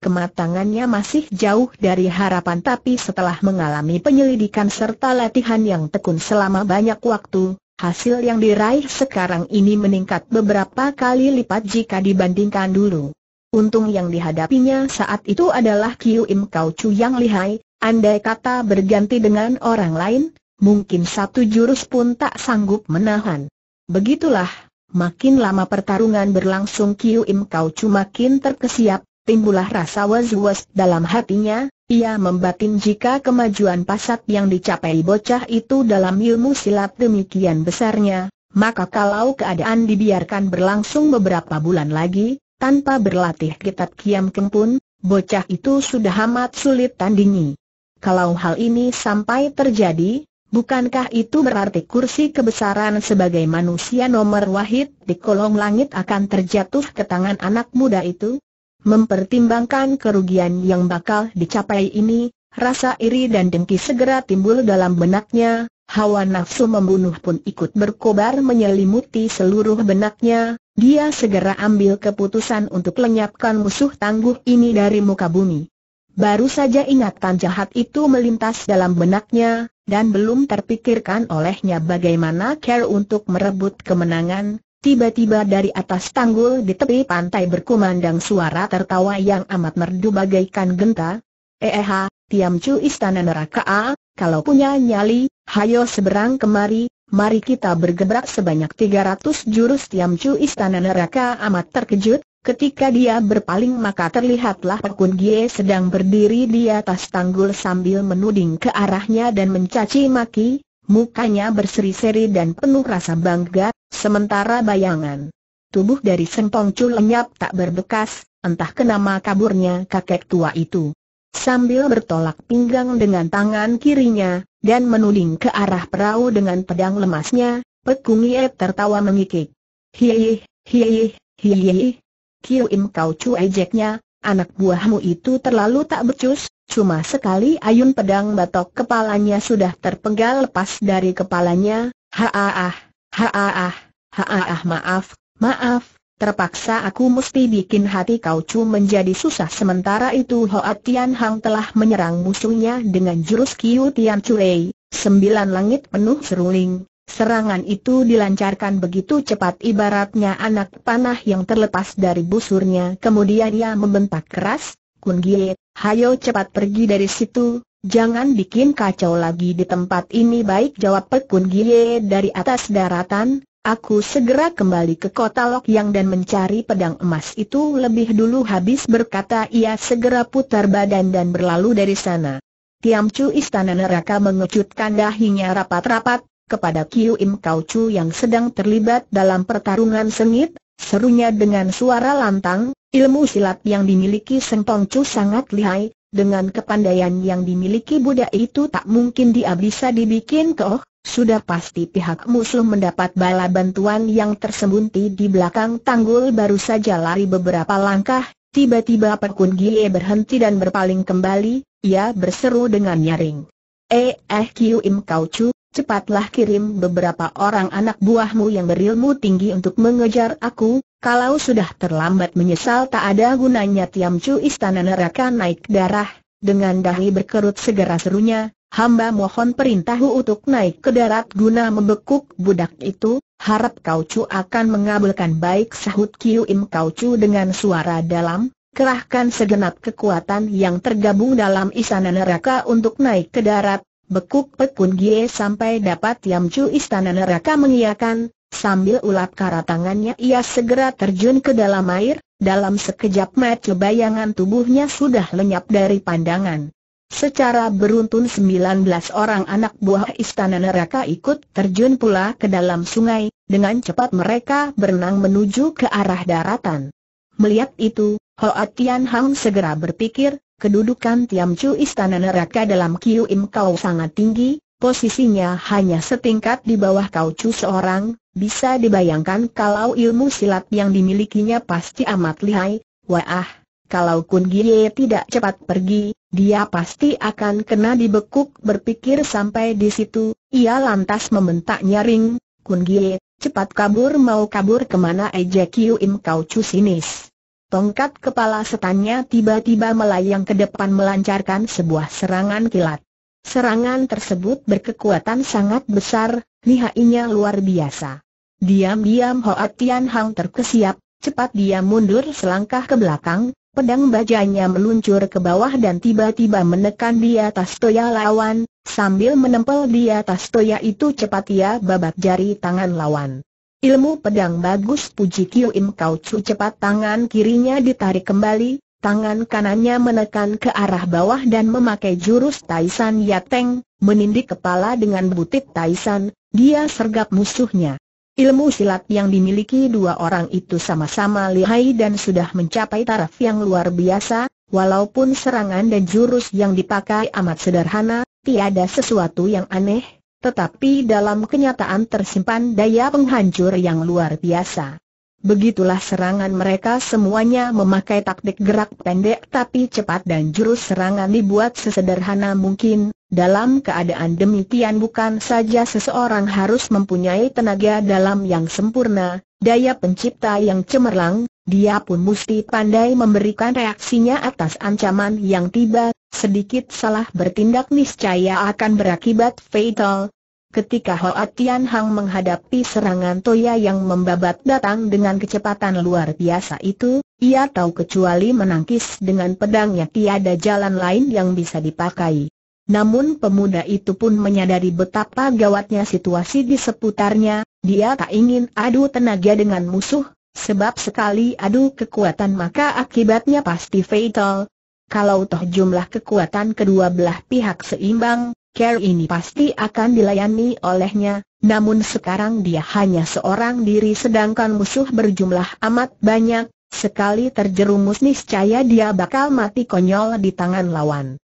kematangannya masih jauh dari harapan tapi setelah mengalami penyelidikan serta latihan yang tekun selama banyak waktu, hasil yang diraih sekarang ini meningkat beberapa kali lipat jika dibandingkan dulu. Untung yang dihadapinya saat itu adalah Kiu Im Kau Chu yang lihai, andai kata berganti dengan orang lain, mungkin satu jurus pun tak sanggup menahan. Begitulah, makin lama pertarungan berlangsung Kiu Im Kau cuma makin terkesiap, timbulah rasa was-was dalam hatinya, ia membatin jika kemajuan pasat yang dicapai bocah itu dalam ilmu silat demikian besarnya, maka kalau keadaan dibiarkan berlangsung beberapa bulan lagi, tanpa berlatih kitab kiam kempun, bocah itu sudah amat sulit tandingi. Kalau hal ini sampai terjadi, Bukankah itu berarti kursi kebesaran sebagai manusia nomor wahid di kolong langit akan terjatuh ke tangan anak muda itu? Mempertimbangkan kerugian yang bakal dicapai ini, rasa iri dan dengki segera timbul dalam benaknya, hawa nafsu membunuh pun ikut berkobar menyelimuti seluruh benaknya, dia segera ambil keputusan untuk lenyapkan musuh tangguh ini dari muka bumi. Baru saja ingatan jahat itu melintas dalam benaknya, dan belum terpikirkan olehnya bagaimana care untuk merebut kemenangan, tiba-tiba dari atas tanggul di tepi pantai berkumandang suara tertawa yang amat merdu bagaikan genta. Eha, eh, Tiam cu Istana Neraka A, kalau punya nyali, hayo seberang kemari, mari kita bergebrak sebanyak 300 jurus Tiam cu Istana Neraka amat terkejut, Ketika dia berpaling maka terlihatlah Pekun Gie sedang berdiri di atas tanggul sambil menuding ke arahnya dan mencaci maki, mukanya berseri-seri dan penuh rasa bangga, sementara bayangan tubuh dari sentong lenyap tak berbekas, entah kenapa kaburnya kakek tua itu. Sambil bertolak pinggang dengan tangan kirinya, dan menuding ke arah perahu dengan pedang lemasnya, Pekun Gie tertawa mengikik. Hiih, hiih, hiih. Kiu Im kau ejeknya, anak buahmu itu terlalu tak becus, cuma sekali ayun pedang batok kepalanya sudah terpenggal lepas dari kepalanya, haaah, haaah, haaah maaf, maaf, terpaksa aku mesti bikin hati kau cu menjadi susah sementara itu Hoatian Tian Hang telah menyerang musuhnya dengan jurus Kiu Tian Chulei, sembilan langit penuh seruling, Serangan itu dilancarkan begitu cepat ibaratnya anak panah yang terlepas dari busurnya Kemudian ia membentak keras, Kun Gie, hayo cepat pergi dari situ, jangan bikin kacau lagi di tempat ini Baik jawab Kun Gie dari atas daratan, aku segera kembali ke kota Lok Yang dan mencari pedang emas itu lebih dulu Habis berkata ia segera putar badan dan berlalu dari sana Tiamcu istana neraka mengecutkan dahinya rapat-rapat kepada Kiu Im Kau Chu yang sedang terlibat dalam pertarungan sengit, serunya dengan suara lantang, ilmu silat yang dimiliki Seng Tong Chu sangat lihai, dengan kepandaian yang dimiliki Buddha itu tak mungkin dia bisa dibikin keoh, sudah pasti pihak musuh mendapat bala bantuan yang tersembunyi di belakang tanggul baru saja lari beberapa langkah, tiba-tiba Perkun Gie berhenti dan berpaling kembali, ia berseru dengan nyaring. Eh eh Kiu Im Kau Chu, cepatlah kirim beberapa orang anak buahmu yang berilmu tinggi untuk mengejar aku, kalau sudah terlambat menyesal tak ada gunanya Tiam Chu istana neraka naik darah, dengan dahi berkerut segera serunya, hamba mohon perintahku untuk naik ke darat guna membekuk budak itu, harap Kau Chu akan mengabulkan baik sahut Kiu Im Kau Chu dengan suara dalam, kerahkan segenap kekuatan yang tergabung dalam istana neraka untuk naik ke darat, Bekuk Pekun Gie sampai dapat Yamcu Istana Neraka mengiakan, sambil ulap kara tangannya ia segera terjun ke dalam air, dalam sekejap mata bayangan tubuhnya sudah lenyap dari pandangan. Secara beruntun 19 orang anak buah Istana Neraka ikut terjun pula ke dalam sungai, dengan cepat mereka berenang menuju ke arah daratan. Melihat itu, Hoa Tian Hang segera berpikir, kedudukan Chu Istana Neraka dalam Kiu Im Kau sangat tinggi, posisinya hanya setingkat di bawah Kau Chu seorang, bisa dibayangkan kalau ilmu silat yang dimilikinya pasti amat lihai, wah, kalau Kun Gie tidak cepat pergi, dia pasti akan kena dibekuk berpikir sampai di situ, ia lantas membentak nyaring, Kun Gie, cepat kabur mau kabur kemana ejek Kiu Im Kau Chu sinis. Tongkat kepala setannya tiba-tiba melayang ke depan melancarkan sebuah serangan kilat. Serangan tersebut berkekuatan sangat besar, lihainya luar biasa. Diam-diam Hoa Tian Hang terkesiap, cepat dia mundur selangkah ke belakang, pedang bajanya meluncur ke bawah dan tiba-tiba menekan di atas toya lawan, sambil menempel di atas toya itu cepat ia babat jari tangan lawan. Ilmu pedang bagus puji Kiu Im Kau Chu cepat tangan kirinya ditarik kembali, tangan kanannya menekan ke arah bawah dan memakai jurus Taisan Yateng, menindik kepala dengan butit Taisan, dia sergap musuhnya. Ilmu silat yang dimiliki dua orang itu sama-sama lihai dan sudah mencapai taraf yang luar biasa, walaupun serangan dan jurus yang dipakai amat sederhana, tiada sesuatu yang aneh, tetapi dalam kenyataan tersimpan daya penghancur yang luar biasa. Begitulah serangan mereka semuanya memakai taktik gerak pendek tapi cepat dan jurus serangan dibuat sesederhana mungkin. Dalam keadaan demikian bukan saja seseorang harus mempunyai tenaga dalam yang sempurna, daya pencipta yang cemerlang, dia pun mesti pandai memberikan reaksinya atas ancaman yang tiba, Sedikit salah bertindak niscaya akan berakibat fatal. Ketika Hoa Tian Hang menghadapi serangan Toya yang membabat datang dengan kecepatan luar biasa itu, ia tahu kecuali menangkis dengan pedangnya tiada jalan lain yang bisa dipakai. Namun pemuda itu pun menyadari betapa gawatnya situasi di seputarnya, dia tak ingin adu tenaga dengan musuh, sebab sekali adu kekuatan maka akibatnya pasti fatal, kalau toh jumlah kekuatan kedua belah pihak seimbang, care ini pasti akan dilayani olehnya, namun sekarang dia hanya seorang diri sedangkan musuh berjumlah amat banyak, sekali terjerumus niscaya dia bakal mati konyol di tangan lawan.